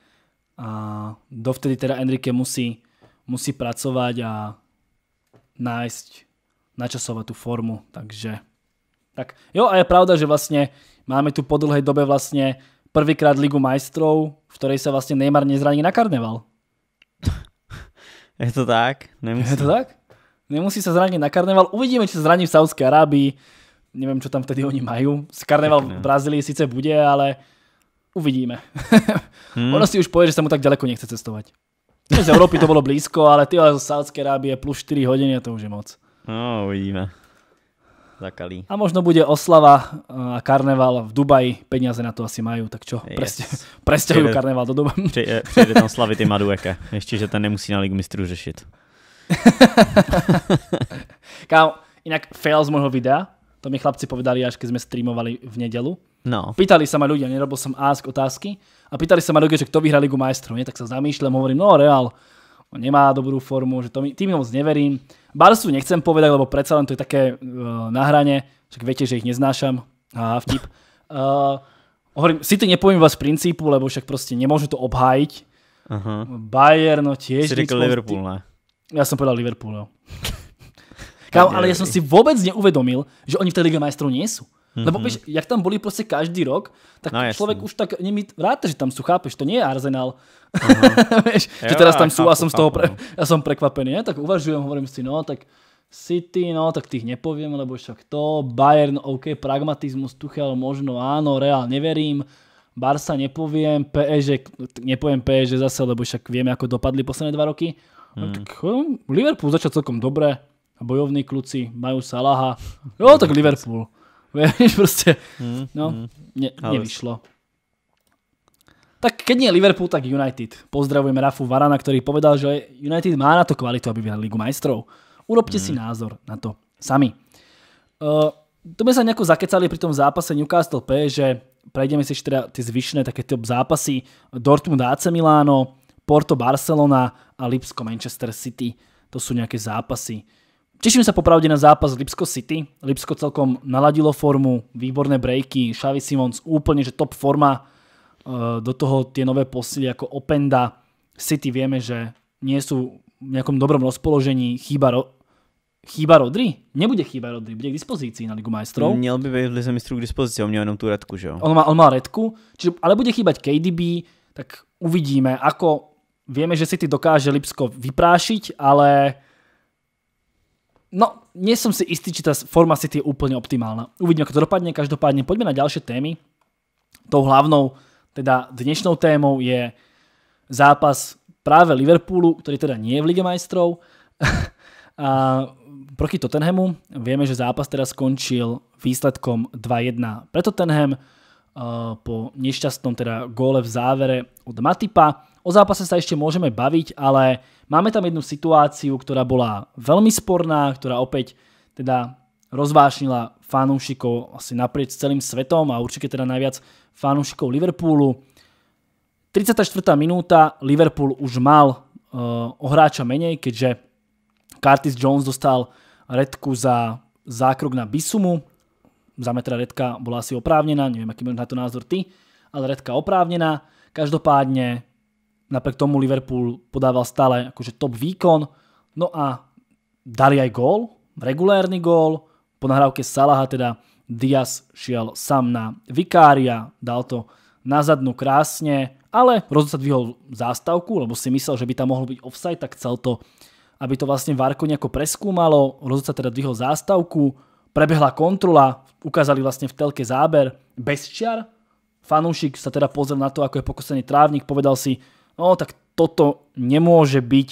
A dovtedy teda Enrique musí, musí pracovať a nájsť, načasovať tú formu. Takže tak jo a je pravda, že vlastně máme tu po dlhej dobe vlastne prvýkrát Ligu majstrov, v ktorej sa vlastne Neymar nezraní na karneval. Je to tak? Nemusí. Je to tak? Nemusí sa zraniť na karneval. Uvidíme, či sa zraní v Saudskej Arábii. Neviem, čo tam vtedy oni majú. Karneval no. v Brazílii síce bude, ale uvidíme. Hmm. ono si už povie, že sa mu tak ďaleko nechce cestovať. Z Európy to bolo blízko, ale ty z Saudskej Arábie plus 4 hodiny a to už je moc. No, uvidíme zakalí. A možno bude oslava eh, a karneval v Dubaji, peniaze na to asi majú, tak čo, yes. Preste, presťahujú karneval do Dubaje. Přijde, eh, přijde tam slavit i Madueke, ještě, že ten nemusí na ligu mistrů řešit. Kámo, jinak fail z mojho videa, to mi chlapci povedali až keď sme streamovali v nedelu. No. Pýtali sa ma ľudia, nerobil jsem ask otázky a pýtali sa ma ľudia, že kto vyhrá Ligu majstrov, tak se zamýšlím. hovorím, no Real, on nemá dobrú formu, že to mi, tým moc neverím. Barsu nechcem povedať, lebo predsa len to je také uh, na hrane, však viete, že ich neznášam. Aha, vtip. Uh, hovorím, City nepovím vás princípu, lebo však prostě nemôžu to obhájiť. Aha. Bayern, no tiež. Si řekl Liverpool, ne? Já jsem povedal Liverpool, jo. No. Kam, ale já jsem si vůbec neuvědomil, že oni v té Lize majstrů nejsou. Mm-hmm. Lebo víš, jak tam boli prostě každý rok, tak no, člověk už tak nemí rád, že tam jsou, chápeš, to nie je Arsenal. víš, že teraz tam jsou a jsem z toho, pre, no. já jsem prekvapený, ne? tak uvažujem, hovorím si, no tak City, no tak tých nepovím, lebo však to, Bayern, OK, pragmatismus Tuchel, možno áno, Real neverím, Barsa nepoviem, PSG, nepoviem PSG zase, lebo však vieme, jako dopadli posledné dva roky. No, hmm. Tak hm, Liverpool začal celkom dobre, bojovní kluci, majú Salaha, jo, tak Liverpool prostě, hmm, no, hmm. mě, Tak keď nie Liverpool, tak United. Pozdravujeme Rafu Varana, který povedal, že United má na to kvalitu, aby vyhrali Ligu majstrov. Urobte mm. si hmm. názor na to sami. Uh, to sme sa nejako zakecali pri tom zápase Newcastle P, že prejdeme si ešte teda tie zvyšné také top zápasy. Dortmund AC Milano, Porto Barcelona a Lipsko Manchester City. To sú nejaké zápasy, Teším sa popravde na zápas Lipsko City. Lipsko celkom naladilo formu, výborné breaky, Xavi Simons úplně že top forma. Eh, do toho tie nové posily jako Openda. City vieme, že nie sú v nejakom dobrom rozpoložení. Chýba, ro chýba Rodri? Nebude chýba Rodri, bude k dispozici na Ligu majstrov. Měl by být v Lize mistrů k dispozici, on měl jenom tu redku, že jo? On má, on má redku, ale bude chýbať KDB, tak uvidíme, ako vieme, že City dokáže Lipsko vyprášiť, ale No, nie som si istý, či tá forma City je úplne optimálna. Uvidíme, ako to dopadne. Každopádne poďme na ďalšie témy. Tou hlavnou, teda dnešnou témou je zápas práve Liverpoolu, ktorý teda nie je v Lige majstrov, a proti Tottenhamu. Vieme, že zápas teda skončil výsledkom 2-1 pre Tottenham e, po nešťastnom teda góle v závere od Matipa. O zápase sa ešte môžeme baviť, ale Máme tam jednu situáciu, ktorá bola veľmi sporná, ktorá opäť teda rozvášnila fanúšikov asi naprieč celým svetom a určite teda najviac fanúšikov Liverpoolu. 34. minúta, Liverpool už mal uh, o hráča menej, keďže Curtis Jones dostal redku za zákrok na Bisumu. Zametra redka bola asi oprávnená, neviem, aký máš na to názor ty, ale redka oprávnená. Každopádne Napriek tomu Liverpool podával stále akože top výkon. No a dali aj gól, regulérny gól. Po nahrávke Salaha teda Diaz šiel sám na Vikária, dal to na zadnú krásne, ale rozhodca dvihol zástavku, lebo si myslel, že by tam mohol byť offside, tak chcel to, aby to vlastne Varko nejako preskúmalo. Rozhodca teda dvihol zástavku, prebehla kontrola, ukázali vlastne v telke záber bez čiar. Fanúšik sa teda pozrel na to, ako je pokosený trávnik, povedal si, no tak toto nemôže byť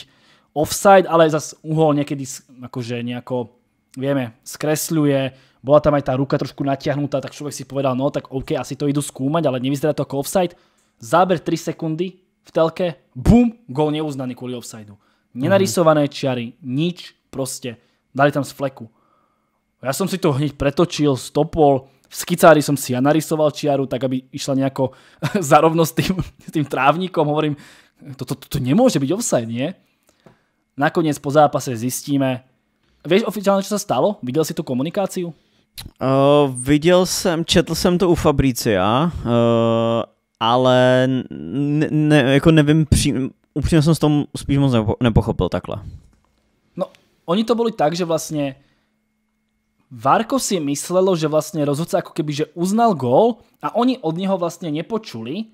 offside, ale zas uhol niekedy akože nejako, vieme, skresľuje, bola tam aj tá ruka trošku natiahnutá, tak človek si povedal, no tak OK, asi to idú skúmať, ale nevyzerá to ako offside. Záber 3 sekundy v telke, bum, gól neuznaný kvôli offsideu. Nenarisované mhm. čiary, nič, proste. Dali tam z fleku. Ja som si to hneď pretočil, stopol, v skicári som si ja narisoval čiaru, tak aby išla nejako zarovno s tým, s tým trávnikom. Hovorím, toto to, to, to nemôže byť offside, nie? Nakoniec po zápase zistíme. Vieš oficiálne, čo sa stalo? Videl si tu komunikáciu? Uh, viděl jsem, četl jsem to u Fabricia, uh, ale ne, ne, jako nevím, přím, upřímně jsem s tom spíš moc nepo, nepochopil takhle. No, oni to byli tak, že vlastně Varko si myslelo, že vlastne rozhodca ako keby že uznal gól a oni od neho vlastne nepočuli,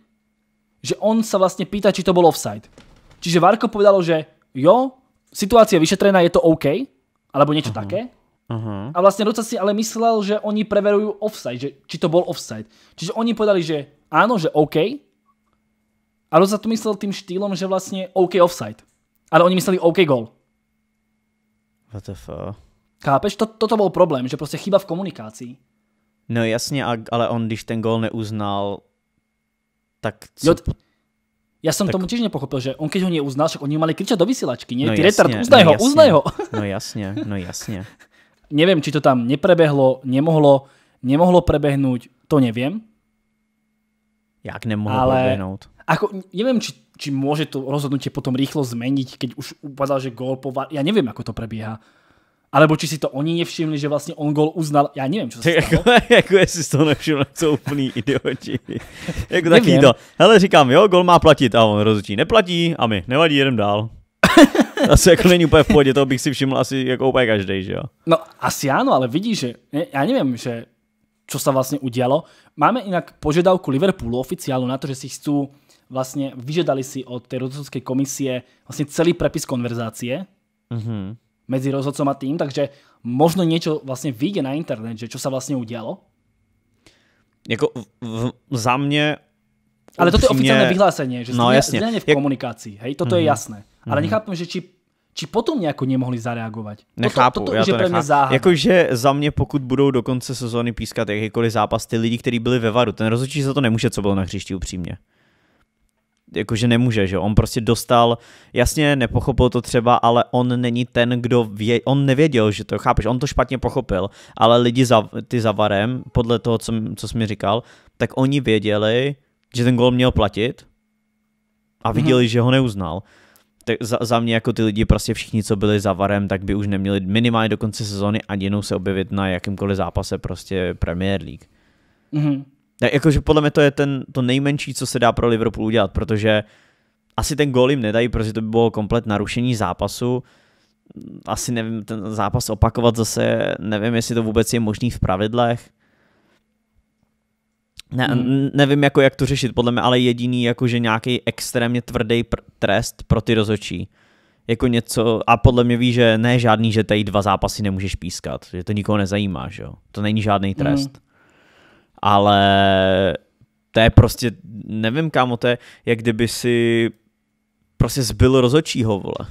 že on sa vlastne pýta, či to bol offside. Čiže Varko povedalo, že jo, situácia je vyšetrená, je to OK, alebo niečo mhm. také. Mhm. A vlastne rozhodca si ale myslel, že oni preverujú offside, že, či to bol offside. Čiže oni povedali, že áno, že OK, a rozhodca to myslel tým štýlom, že vlastne OK offside. Ale oni mysleli OK gol. What the fuck? Chápeš? To, toto byl problém, že prostě chyba v komunikaci. No jasně, ale on když ten gol neuznal, tak co... Jo, já jsem tak... tomu tiež pochopil, že on když ho neuznal, však oni mali křičet do vysílačky, nie? No, Ty retard, uznaj no, ho, jasne, uznaj ho. No jasne, no jasne. Nevím, či to tam neprebehlo, nemohlo, nemohlo prebehnúť, to nevím. Jak nemohlo ale... prebehnout? Ako, neviem, či, či může to rozhodnutie potom rýchlo změnit, když už upadal, že gol po... já nevím, jak to prebieha. Alebo či si to oni nevšimli, že vlastně on gol uznal, já nevím, co se jako- stalo. Jako, jako jestli si to nevšiml, jsou úplný idioti. jako taký to. Hele, říkám, jo, gol má platit a on rozhodčí neplatí a my, nevadí, jedem dál. Asi jako není úplně v pohodě, to bych si všiml asi jako úplně každý, že jo? No asi ano, ale vidíš, že já nevím, že čo sa vlastně udělalo. Máme inak požiadavku Liverpoolu oficiálu na to, že si chcú vlastně vyžiadali si od tej rozhodcovskej komisie vlastně celý prepis konverzácie. Mm-hmm medzi rozhodcom a tým, takže možno niečo vlastne vyjde na internet, že čo sa vlastne udialo. Jako v, v, za mě... Ale toto je oficiálne vyhlásenie, že no, jasne. v komunikácii, hej, toto mm-hmm. je mhm. jasné. Ale mm-hmm. nechápem, že či či potom nějak nemohli zareagovat. Nechápu, toto, toto já to nechápu. Záhada. Jakože za mě, pokud budou do konce sezóny pískat jakýkoliv zápas ty lidi, kteří byli ve varu, ten rozhodčí za to nemůže, co bylo na hřišti upřímně jakože nemůže, že on prostě dostal, jasně nepochopil to třeba, ale on není ten, kdo vě, on nevěděl, že to chápeš, on to špatně pochopil, ale lidi za, ty zavarem, podle toho, co, co jsi mi říkal, tak oni věděli, že ten gol měl platit a viděli, mm-hmm. že ho neuznal. Tak za, za mě jako ty lidi prostě všichni, co byli za varem, tak by už neměli minimálně do konce sezóny ani jednou se objevit na jakýmkoliv zápase prostě Premier League. Mm-hmm. Ne, jakože podle mě to je ten, to nejmenší, co se dá pro Liverpool udělat, protože asi ten gól jim nedají, protože to by bylo komplet narušení zápasu. Asi nevím, ten zápas opakovat zase, nevím, jestli to vůbec je možný v pravidlech. Ne, hmm. Nevím, jako, jak to řešit, podle mě, ale jediný, jakože nějaký extrémně tvrdý pr- trest pro ty rozhodčí. Jako něco, a podle mě ví, že ne žádný, že tady dva zápasy nemůžeš pískat, že to nikoho nezajímá, že jo. To není žádný trest. Hmm ale to je prostě, nevím kámo, to je jak kdyby si prostě zbyl rozočího, vole.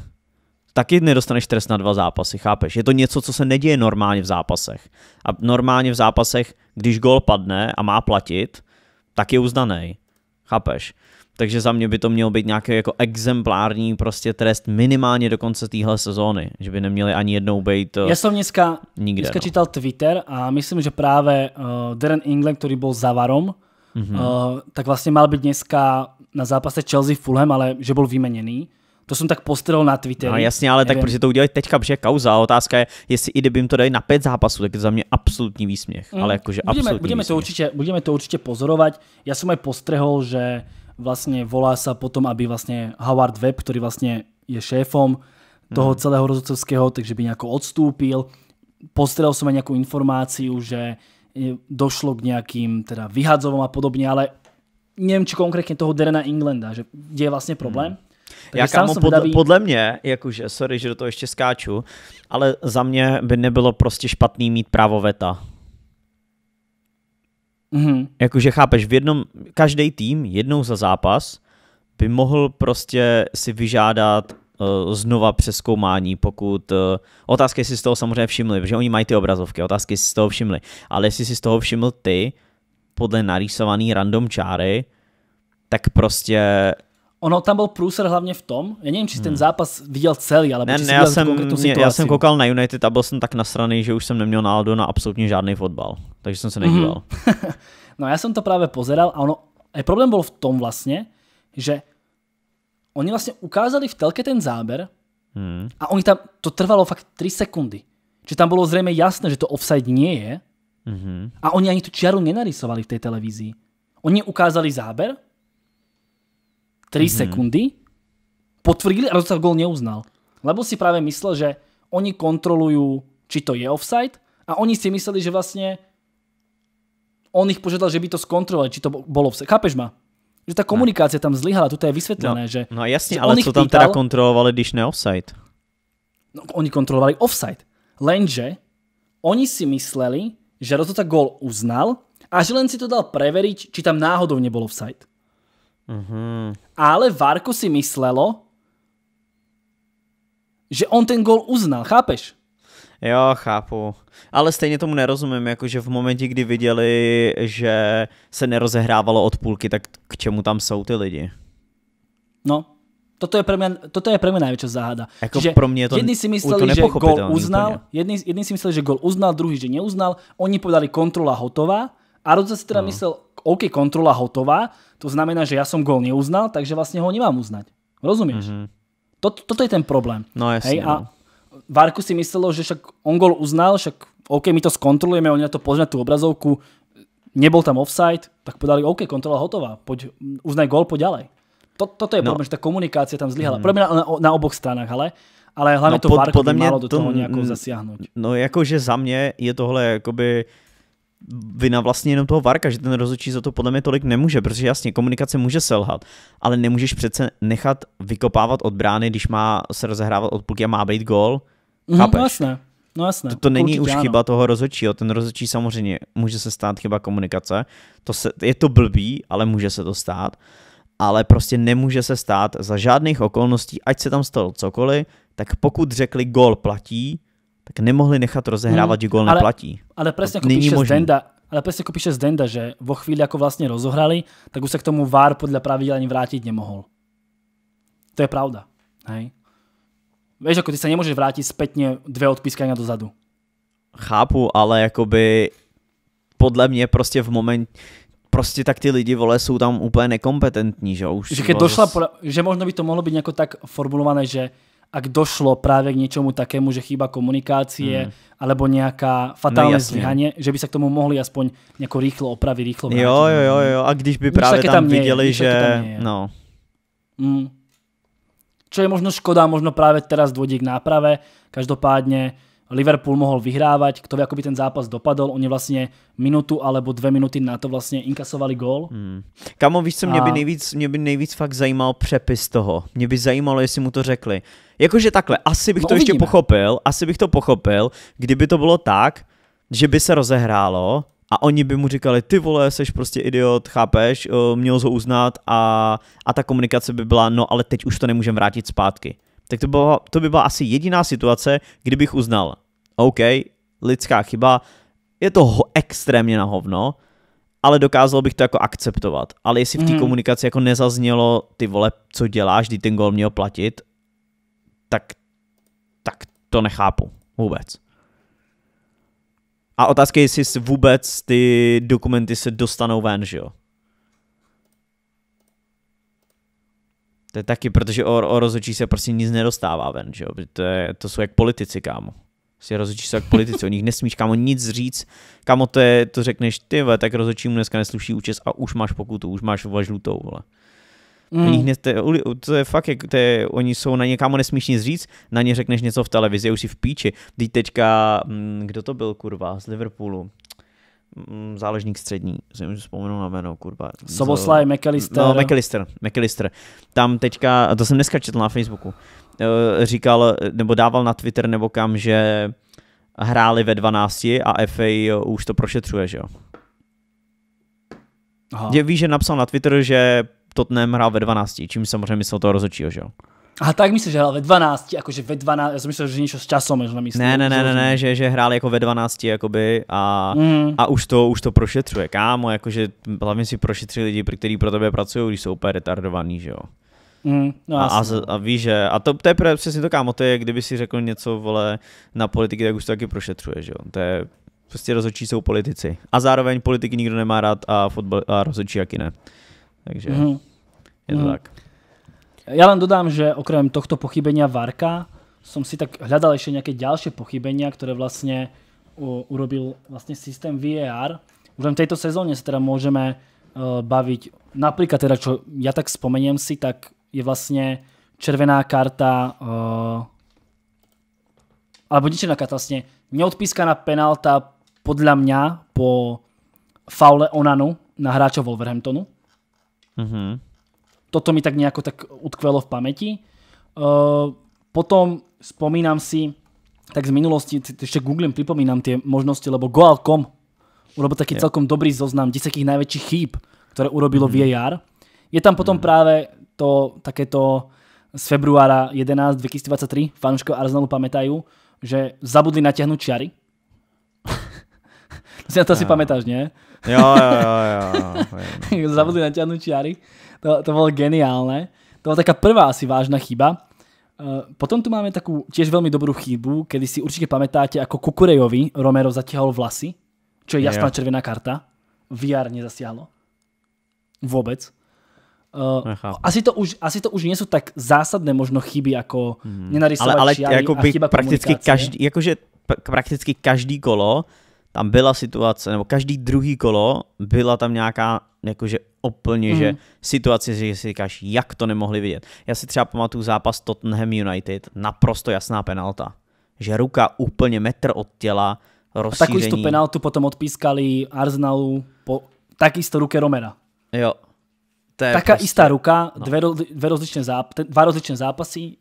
Taky nedostaneš trest na dva zápasy, chápeš? Je to něco, co se neděje normálně v zápasech. A normálně v zápasech, když gol padne a má platit, tak je uznaný. Chápeš? Takže za mě by to mělo být nějaký jako exemplární prostě trest minimálně do konce téhle sezóny, že by neměli ani jednou být eh, Já jsem dneska, nikde, dneska no. čítal Twitter a myslím, že právě uh, Darren England, který byl zavarom, mm-hmm. uh, eh, tak vlastně mal být dneska na zápase Chelsea Fulham, ale že byl vymeněný. To jsem tak postrhl na Twitter. No jasně, ale nevím. tak protože to udělat teďka, protože je kauza. Otázka je, jestli i kdyby jim to dali na pět zápasů, tak je to za mě absolutní výsměch. Mm. Ale jakože budeme, absolutní budeme, výsměch. To určitě, budeme to určitě pozorovat. Já jsem aj postrhl, že vlastne volá sa potom, aby vlastne Howard Webb, ktorý vlastne je šéfom toho mm. celého rozhodcovského, takže by nejako odstúpil. Postrel som aj nejakú informáciu, že došlo k nejakým teda vyhadzovom a podobne, ale nevím, či konkrétně toho Derena Englanda, že kde je vlastně hmm. problém. Hmm. Takže Já kámo, podle, vedavý... podle mě, jakože, sorry, že do toho ještě skáču, ale za mě by nebylo prostě špatný mít právo veta. Mm-hmm. Jakože chápeš, v jednom, každý tým jednou za zápas by mohl prostě si vyžádat uh, znova přeskoumání, pokud... Uh, eh, otázky, si z toho samozřejmě všimli, protože oni mají ty obrazovky, otázky, si z toho všimli. Ale jestli si z toho všiml ty, podle narýsovaný random čáry, tak prostě Ono tam byl průser hlavně v tom, já nevím, či ten hmm. zápas viděl celý, ale ne, ne, já, jsem, já jsem koukal na United a byl jsem tak nasraný, že už jsem neměl náladu na absolutně žádný fotbal, takže jsem se mhm. nedíval. Mm. no já jsem to právě pozeral a ono, a problém byl v tom vlastně, že oni vlastně ukázali v telke ten záber hmm. a oni tam, to trvalo fakt 3 sekundy. Že tam bylo zřejmě jasné, že to offside nie je hmm a oni ani tu čiaru nenarysovali v té televizi. Oni ukázali záber 3 mm-hmm. sekundy, potvrdili a rozhodca gol neuznal. Lebo si práve myslel, že oni kontrolujú, či to je offside a oni si mysleli, že vlastne on ich požiadal, že by to skontrolovali, či to bolo offside. Chápeš ma? Že ta no. komunikácia tam zlyhala, to je vysvetlené. No, že, no jasně, že ale co tam pýtal, teda kontrolovali, když ne offside? No, oni kontrolovali offside. Lenže oni si mysleli, že rozhodca gol uznal a že len si to dal preveriť, či tam náhodou nebol offside. Mm-hmm. Ale Varko si myslelo, že on ten gol uznal, chápeš? Jo, chápu. Ale stejně tomu nerozumím, jakože v momentě, kdy viděli, že se nerozehrávalo od půlky, tak k čemu tam jsou ty lidi? No, toto je pro mě, toto je pro mě největší záhada. Jako že pro mě to, jedni si mysleli, to že gol uznal, úplně. jedni, jedni si mysleli, že gol uznal, druhý, že neuznal. Oni podali kontrola hotová Aroca si teda hmm. myslel, OK, kontrola hotová, to znamená, že ja som gól neuznal, takže vlastne ho nemám uznať. Rozumieš? Mm-hmm. Toto, toto je ten problém. No jasne. Hej, a no. Varku si myslelo, že však on gól uznal, však OK, my to skontrolujeme, oni na to pozrieť tú obrazovku, nebol tam offside, tak podali OK, kontrola hotová, poď, uznaj gól, poď ďalej. To, toto je no. problém, že tá komunikácia tam zlyhala. Mm. Problém na, na oboch stranách, ale ale hlavně no, to pod, podle malo do toho nějakou zasiahnuť. No jakože za mne je tohle jakoby vina vlastně jenom toho Varka, že ten rozhodčí za to podle mě tolik nemůže, protože jasně, komunikace může selhat, ale nemůžeš přece nechat vykopávat od brány, když má se rozehrávat od půlky a má být gol. Mm, no Chápeš? No jasné, no jasné. To, to není už ano. chyba toho rozhodčího, ten rozhodčí samozřejmě může se stát chyba komunikace, to se, je to blbý, ale může se to stát, ale prostě nemůže se stát za žádných okolností, ať se tam stalo cokoliv, tak pokud řekli gol platí, tak nemohli nechat rozehrávat, hmm. že gól neplatí. Ale presne, ako píše možný. ale presne ako píše Zdenda, že vo chvíli, ako vlastně rozohrali, tak už sa k tomu VAR podľa pravidel ani vrátit nemohl. To je pravda. Hej. Víš, jako ty sa nemôžeš vrátiť spätne dve odpískania dozadu. Chápu, ale jakoby podle mě prostě v moment, prostě tak ty lidi, vole, jsou tam úplně nekompetentní, že už. Že, keď došla, že možno by to mohlo být jako tak formulované, že ak došlo práve k něčemu takému, že chýba komunikácie mm. alebo nějaká fatálne no, zlyhanie, že by sa k tomu mohli aspoň nejako rýchlo opraviť, rýchlo vrátiť. Jo, jo, jo, jo. A když by práve tam, tam videli, že... Tam No. Mm. Čo je možno škoda, možno práve teraz dôjde k náprave. Každopádne Liverpool mohl vyhrávať, kto vie, ako by ten zápas dopadl, oni vlastně minutu alebo dvě minuty na to vlastně inkasovali gól. Hmm. Kamo, víš co, mě by, nejvíc, mě by nejvíc fakt zajímal přepis toho. Mě by zajímalo, jestli mu to řekli. Jakože takhle, asi bych no, to uvidíme. ještě pochopil, asi bych to pochopil, kdyby to bylo tak, že by se rozehrálo a oni by mu říkali, ty vole, seš prostě idiot, chápeš, eh, měl ho uznat a, a ta komunikace by byla, no ale teď už to nemůžeme vrátit zpátky tak to, bylo, to by byla asi jediná situace, kdybych uznal, OK, lidská chyba, je to ho extrémně na hovno, ale dokázal bych to jako akceptovat. Ale jestli v té mm. komunikaci jako nezaznělo ty vole, co děláš, kdy ten gol měl platit, tak, tak to nechápu vůbec. A otázka je, jestli vůbec ty dokumenty se dostanou ven, že jo? To je taky, protože o, o rozhodčí se prostě nic nedostává ven, že jo? To, je, to jsou jak politici, kámo. Si prostě rozhodčí jsou jak politici, o nich nesmíš, kámo, nic říct. Kámo, to, je, to řekneš, ty ve, tak rozhodčí mu dneska nesluší účest a už máš pokutu, už máš žlutou, vole. Mm. Nich ne, to, je, to je fakt, jak, to je, oni jsou na ně, kámo, nesmíš nic říct, na ně řekneš něco v televizi, už si v píči. Teď teďka, mm, kdo to byl, kurva, z Liverpoolu? Mm, záležník střední, si nemůžu vzpomenout na jméno, kurva. Soboslaj, McAllister. No, McAllister, McAllister. Tam teďka, to jsem dneska četl na Facebooku, eh, říkal, nebo dával na Twitter nebo kam, že hráli ve 12 a FA už to prošetřuje, že jo. Aha. ví, že napsal na Twitter, že Tottenham hrál ve 12, čím samozřejmě myslel toho rozhodčího, že jo. A tak myslíš, že hrál ve 12, jakože ve 12, já jsem myslel, že něco s časom, že na Ne, ne, ne, ne, ne, že, že hrál jako ve 12, jakoby, a, mm. a už, to, už to prošetřuje, kámo, jakože hlavně si prošetří lidi, kteří pro tebe pracují, když jsou úplně retardovaní, že jo. Mm, no, a, a, a víš, že, a to, to je přesně to, kámo, to je, kdyby si řekl něco, vole, na politiky, tak už to taky prošetřuje, že jo, to je, prostě rozhodčí jsou politici. A zároveň politiky nikdo nemá rád a, fotbal, a rozhodčí jaký ne. Takže mm. je to mm. tak. Já len dodám, že okrem tohto pochybenia Varka som si tak hľadal ešte nejaké ďalšie pochybenia, ktoré vlastne urobil vlastne systém VAR. Už len v tejto sezóne sa teda môžeme e, baviť. Napríklad teda, čo ja tak spomeniem si, tak je vlastne červená karta e, alebo ničená karta vlastne neodpískaná penálta podľa mňa po faule Onanu na hráča Wolverhamptonu. mm toto mi tak nejako tak utkvelo v pamäti. Eh, potom spomínam si, tak z minulosti, ešte googlím, pripomínam tie možnosti, lebo Goal.com urobil taký celkom dobrý zoznam 10 najväčších chýb, ktoré urobilo mm VAR. Je tam potom mm-hmm. práve to takéto z februára 11 2023, fanúškov Arsenalu pamätajú, že zabudli natiahnuť čiary. to si na to asi pamätáš, nie? Jo, jo, jo. zabudli natiahnuť čiary to, to bolo geniálne. To bola taká prvá asi vážna chyba. Eh, potom tu máme takú tiež veľmi dobrú chybu, kedy si určite pamätáte, ako Kukurejovi Romero zatiahol vlasy, čo je jasná červená karta. VR nezasiahlo. Vôbec. Eh, asi, to už, asi to už nie sú tak zásadné možno chyby ako hmm. nenarysovať ale, ale čiary jako a chyba prakticky každý, jakože prakticky každý kolo tam byla situace, nebo každý druhý kolo byla tam nějaká jakože úplně, mm. že mhm. situace, že si říkáš, jak to nemohli vidět. Já si třeba pamatuju zápas Tottenham United, naprosto jasná penalta. Že ruka úplně metr od těla, rozšíření. A takovou penaltu potom odpískali Arsenalu po takisto ruke Romera. Jo. To je Taká prostě... istá ruka, no. dve, rozličné záp- dva rozličné zápasy,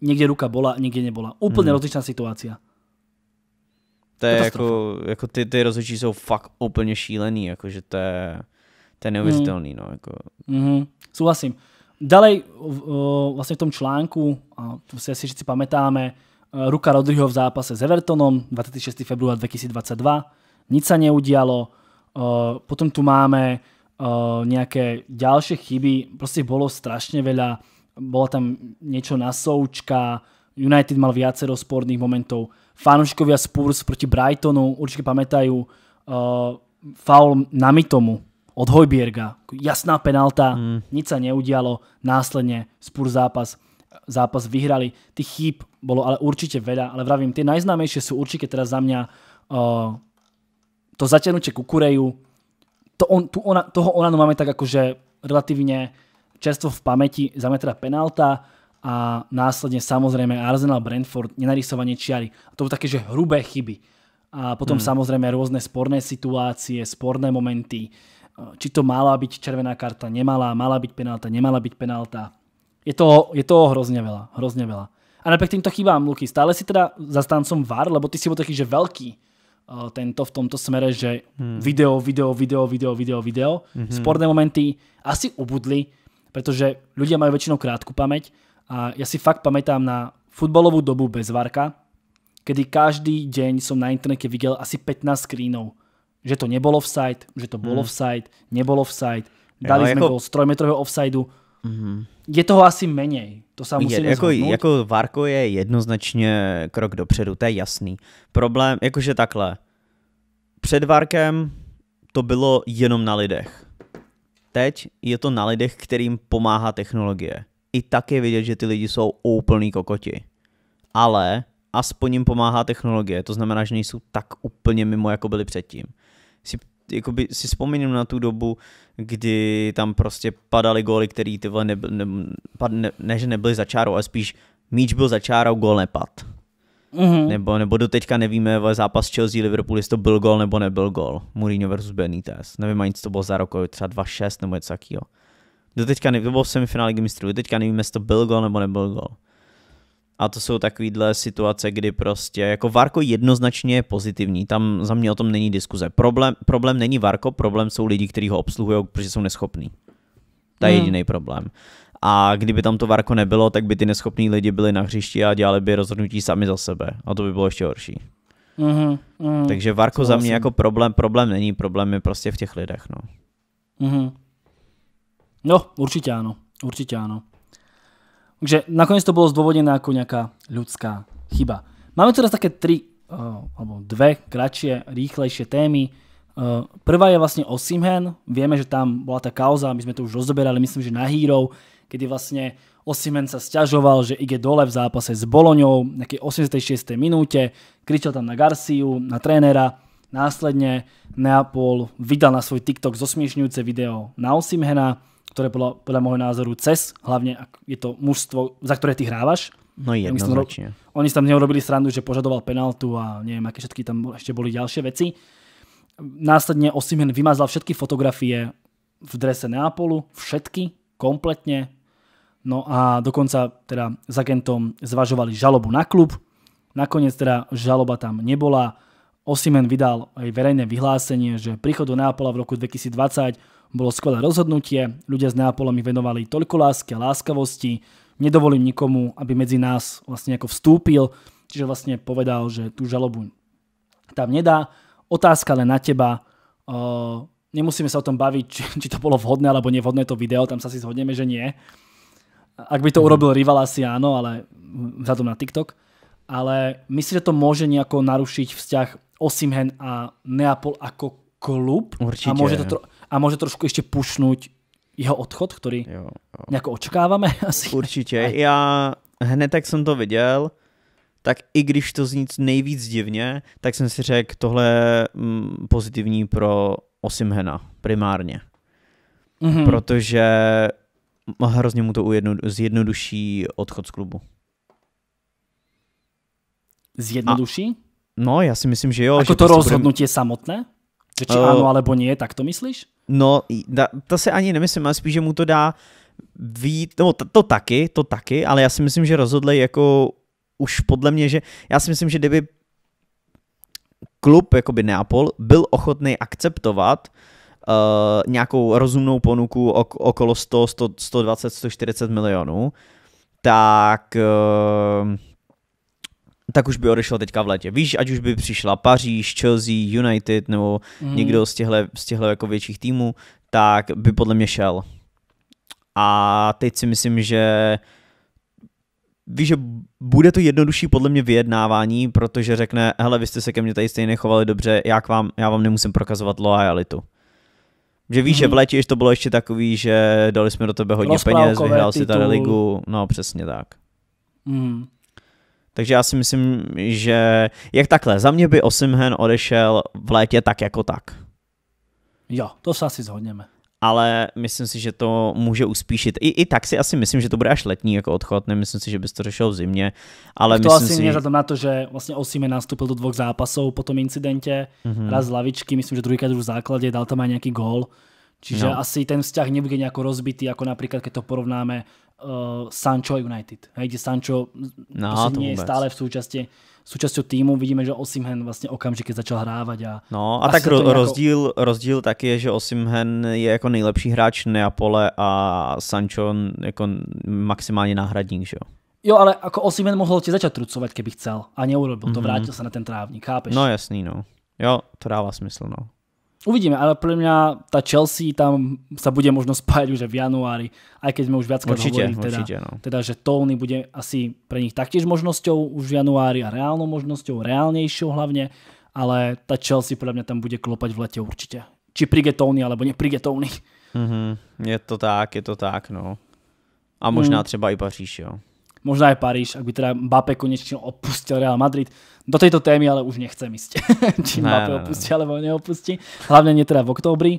někde ruka bola, někde nebola. Úplně mm. rozličná situácia to je jako, jako ty, ty rozhodčí jsou fakt úplně šílený, jako že to je, to je neuvěřitelný, mm. no, jako. Mm-hmm. Souhlasím. Ďalej vlastně v tom článku, a to si asi všichni pamätáme, e, ruka Rodriho v zápase s Evertonom 26. február 2022, nic sa neudialo, e, potom tu máme e, nějaké další chyby, prostě bylo strašně veľa, Bylo tam něco na součka, United mal viacero sporných momentů fanúškovia Spurs proti Brightonu určite pamätajú uh, faul na Mitomu od Hojbierga. Jasná penalta, mm. nic sa neudialo, následne Spurs zápas zápas vyhrali. Tých chýb bolo ale určite veľa, ale vravím, tie najznámejšie sú určite teraz za mňa uh, to zaťahnutie Kukureju, to on, tu ona, toho Onanu máme tak akože relatívne čerstvo v pamäti, za mňa teda penalta a následne samozrejme Arsenal Brentford nenarysovanie čiary. A to sú také, že hrubé chyby. A potom hmm. samozrejme rôzne sporné situácie, sporné momenty. Či to mala byť červená karta, nemala, mala byť penálta, nemala byť penálta. Je toho, je toho hrozne veľa, hrozne veľa. A napriek týmto chybám, Luky, stále si teda zastancom VAR, lebo ty si bol taký, že veľký eh, tento v tomto smere, že hmm. video, video, video, video, video, video. hmm Sporné momenty asi ubudli, pretože ľudia majú väčšinou krátku pamäť a ja si fakt pamätám na futbalovú dobu bez Varka, kedy každý deň som na internete videl asi 15 screenov, že to nebolo offside, že to bolo mhm. offside, nebolo offside, dali ja, sme jako... gol z trojmetrového offsideu. Mhm. Je toho asi menej, to se musíme je, jako, zhodnout. Jako Varko je jednoznačně krok dopředu, to je jasný. Problém, jakože takhle, před Varkem to bylo jenom na lidech. Teď je to na lidech, kterým pomáhá technologie i tak je vidět, že ty lidi jsou úplný kokoti. Ale aspoň jim pomáhá technologie, to znamená, že nejsou tak úplně mimo, jako byli předtím. Si, jakoby, si vzpomínám na tu dobu, kdy tam prostě padaly góly, které tyhle nebyl, ne, pad, ne, ne, že nebyly za čárou, ale spíš míč byl za čárou, gól nepad. Mm-hmm. Nebo, nebo doteďka nevíme, ale zápas Chelsea Liverpool, jestli to byl gol nebo nebyl gol. Mourinho versus Benitez. Nevím ani, co to bylo za rok, třeba 2-6 nebo něco takového. Do teďka ne, to bylo v semifinále Ligy mistrů, do teďka nevíme, jestli to byl gol nebo nebyl gol. A to jsou takovýhle situace, kdy prostě jako Varko jednoznačně je pozitivní, tam za mě o tom není diskuze. Problém, problém není Varko, problém jsou lidi, kteří ho obsluhují, protože jsou neschopní. To je hmm. jediný problém. A kdyby tam to Varko nebylo, tak by ty neschopní lidi byli na hřišti a dělali by rozhodnutí sami za sebe. A to by bylo ještě horší. Mm-hmm, Takže Varko za mě jako problém, problém není, problém je prostě v těch lidech. No. hmm No, určitě ano, určitě ano. Takže nakonec to bylo zdôvodnené jako nějaká lidská chyba. Máme teraz také tři, uh, eh, alebo dve kratšie, rýchlejšie témy. Uh, prvá je vlastně o Simhen. Vieme, že tam bola ta kauza, my jsme to už rozoberali, myslím, že na Hero, kedy vlastně Osimen sa sťažoval, že ide dole v zápase s Boloňou, nejaké 86. minúte, kričel tam na Garciu, na trénera, následně Neapol vydal na svoj TikTok zosmiešňujúce video na Osimhena, ktoré podľa, podľa môjho názoru CES, hlavne je to mužstvo, za ktoré ty hrávaš. No jednoznačne. Oni si tam neurobili srandu, že požadoval penaltu a neviem, aké všetky tam ešte boli ďalšie veci. Následne Osimen vymazal všetky fotografie v drese Neapolu, všetky, kompletne. No a dokonca teda s agentom zvažovali žalobu na klub. Nakoniec teda žaloba tam nebola. Osimen vydal aj verejné vyhlásenie, že príchod do Neapola v roku 2020 Bolo skvelé rozhodnutie, ľudia z Neapola mi venovali toľko lásky a láskavosti, nedovolím nikomu, aby medzi nás vlastne ako vstúpil, čiže vlastne povedal, že tú žalobu tam nedá. Otázka len na teba, uh, nemusíme sa o tom baviť, či, to bolo vhodné alebo nevhodné to video, tam sa si zhodneme, že nie. Ak by to mhm. urobil rival asi áno, ale vzhľadom na TikTok. Ale myslím, že to môže nejako narušiť vzťah Osimhen a Neapol ako klub. Určite. A môže to tro- a môže trošku ještě pušnúť jeho odchod, který jo, jo. asi. Určitě. Já hned, tak jsem to viděl, tak i když to zní nejvíc divně, tak jsem si řekl, tohle je mm, pozitivní pro Osimhena primárně. Mm-hmm. Protože hrozně mu to zjednoduší odchod z klubu. Zjednoduší? A, no, já si myslím, že jo. Jako to prostě rozhodnutí budem... samotné? Že či uh, ano eh, alebo nie, tak to myslíš? No, da, to si ani nemyslím, ale spíš, že mu to dá vít, no to, to taky, to taky, ale já si myslím, že rozhodli jako už podle mě, že já si myslím, že kdyby klub, jakoby Neapol, byl ochotný akceptovat uh, nějakou rozumnou ponuku ok, okolo 100, 100, 120, 140 milionů, tak uh, tak už by odešel teďka v létě. Víš, ať už by přišla Paříž, Chelsea, United nebo mm. někdo z těchto, z těchto jako větších týmů, tak by podle mě šel. A teď si myslím, že víš, že bude to jednodušší podle mě vyjednávání, protože řekne, hele, vy jste se ke mně tady stejně chovali dobře, já, k vám, já vám nemusím prokazovat loajalitu. Že víš, mm-hmm. že v mhm. létě to bylo ještě takový, že dali jsme do tebe hodně peněz, vyhrál si tady ligu, no přesně tak. Mm. Takže já si myslím, že jak takhle, za mě by Osimhen odešel v létě tak jako tak. Jo, to se asi zhodněme. Ale myslím si, že to může uspíšit. I, I tak si asi myslím, že to bude až letní jako odchod, nemyslím si, že bys to řešil v zimě. Ale to myslím asi si... nezadom na to, že vlastně Osime nastoupil do dvou zápasů po tom incidentě, mm-hmm. raz z lavičky, myslím, že druhý už v základě, dal tam aj nějaký gól. Čiže no. asi ten vzťah nebude nějak rozbitý, jako například, když to porovnáme uh, Sancho United. Hej, kde Sancho no, to nie je stále v súčasti súčasťou týmu. Vidíme, že Osimhen vlastně okamžite začal hrávat A no a tak ro- nejako... rozdíl, rozdíl tak je, že Osimhen je jako nejlepší hráč Neapole a Sancho jako maximálně náhradník, že jo? Jo, ale jako Osimhen mohl tě začať trucovat, keby chcel a neurobil to, mm -hmm. vrátil se na ten trávník, chápeš? No jasný, no. Jo, to dává smysl, no. Uvidíme, ale pro mě ta Chelsea tam sa bude možno spájať už v januári, aj keď jsme už viackrát určite, hovorili, teda, určite, no. teda, že Tony bude asi pre nich taktiež možnosťou už v januári a reálnou možnosťou, reálnejšou hlavne, ale ta Chelsea podľa mě tam bude klopať v lete určitě. Či príde Tony, alebo nepríde Tony. Mm -hmm. Je to tak, je to tak, no. A možná mm. třeba i Paříž, jo. Možná aj Paríž, ak by teda Mbappé konečně opustil Real Madrid. Do tejto témy ale už nechcem ísť, či ne, Mbappé ne, opustí ne. alebo neopustí, hlavne nie teda v oktobri.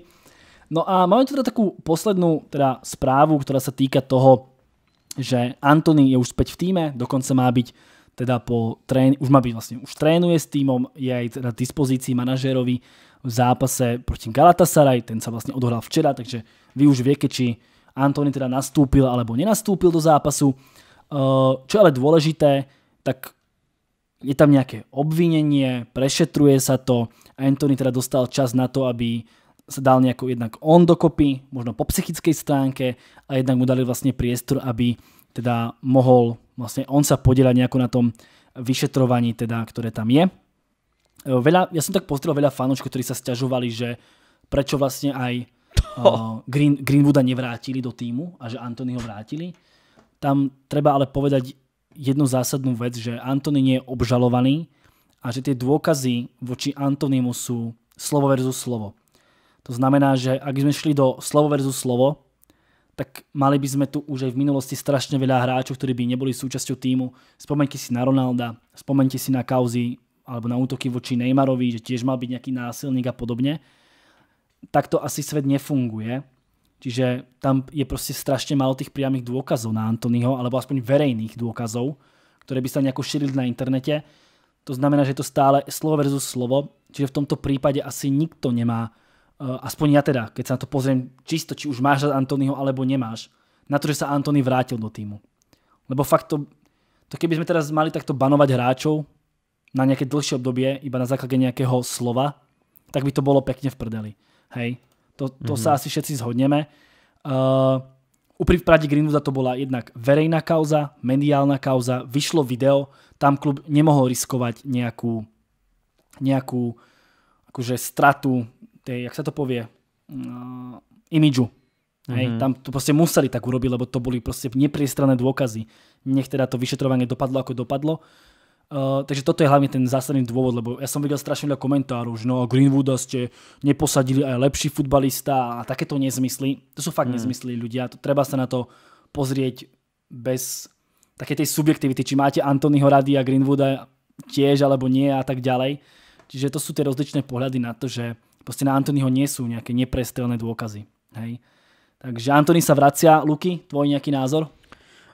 No a máme tu teda takú poslednú teda správu, ktorá sa týka toho, že Antony je už späť v týme, dokonce má byť teda po trén, už má byť vlastne, už trénuje s týmom, je aj teda dispozícii manažérovi v zápase proti Galatasaray, ten sa vlastne odohral včera, takže vy už viete, či Antony teda nastúpil alebo nenastúpil do zápasu. Eh, čo je ale dôležité, tak je tam nejaké obvinenie, prešetruje sa to. Anthony teda dostal čas na to, aby sa dal nejako jednak on dokopy, možno po psychickej stránke a jednak mu dali vlastne priestor, aby teda mohol vlastne on sa podielať nejako na tom vyšetrovaní, teda, ktoré tam je. Eh, veľa, ja som tak postrel veľa fanúčkov, ktorí sa stiažovali, že prečo vlastne aj uh, Green, Greenwooda nevrátili do týmu a že Antony ho vrátili. Tam treba ale povedať jednu zásadnú vec, že Antony nie je obžalovaný a že tie dôkazy voči Antonimu sú slovo versus slovo. To znamená, že ak sme šli do slovo versus slovo, tak mali by sme tu už aj v minulosti strašne veľa hráčov, ktorí by neboli súčasťou týmu. Spomeňte si na Ronalda, spomeňte si na kauzy alebo na útoky voči Neymarovi, že tiež mal byť nejaký násilník a podobne. Takto asi svet nefunguje. Čiže tam je prostě strašně málo tých priamých dôkazov na Antonyho, alebo aspoň verejných dôkazov, ktoré by sa nejako šírili na internete. To znamená, že je to stále slovo versus slovo, čiže v tomto prípade asi nikto nemá, eh, aspoň ja teda, keď sa na to pozriem čisto, či už máš Antonyho alebo nemáš, na to, že sa Antony vrátil do týmu. Lebo fakt to, to keby sme teraz mali takto banovať hráčov na nejaké dlhšie obdobie, iba na základe nejakého slova, tak by to bolo pekne v prdeli. Hej, to, to mm-hmm. sa asi všetci zhodneme. Uh, Upri v Greenwooda to bola jednak verejná kauza, mediálna kauza, vyšlo video, tam klub nemohol riskovať nejakú, nejakú akože stratu tej, jak sa to povie, uh, imidžu. Hej, mm-hmm. tam to proste museli tak urobiť, lebo to boli proste nepriestranné dôkazy. Nech teda to vyšetrovanie dopadlo, ako dopadlo. Eh, takže toto je hlavně ten zásadný dôvod, lebo já jsem videl strašně veľa komentárov, že no Greenwooda ste neposadili aj lepší futbalista a takéto nezmysly. To jsou fakt mm. nezmysly ľudia, to, treba se na to pozrieť bez také tej subjektivity, či máte Anthonyho Rady a Greenwooda tiež alebo nie a tak ďalej. Čiže to jsou ty rozličné pohľady na to, že prostě na Anthonyho nie sú nejaké neprestrelné dôkazy. Hej? Takže Antony sa vracia, Luky, tvoj nejaký názor?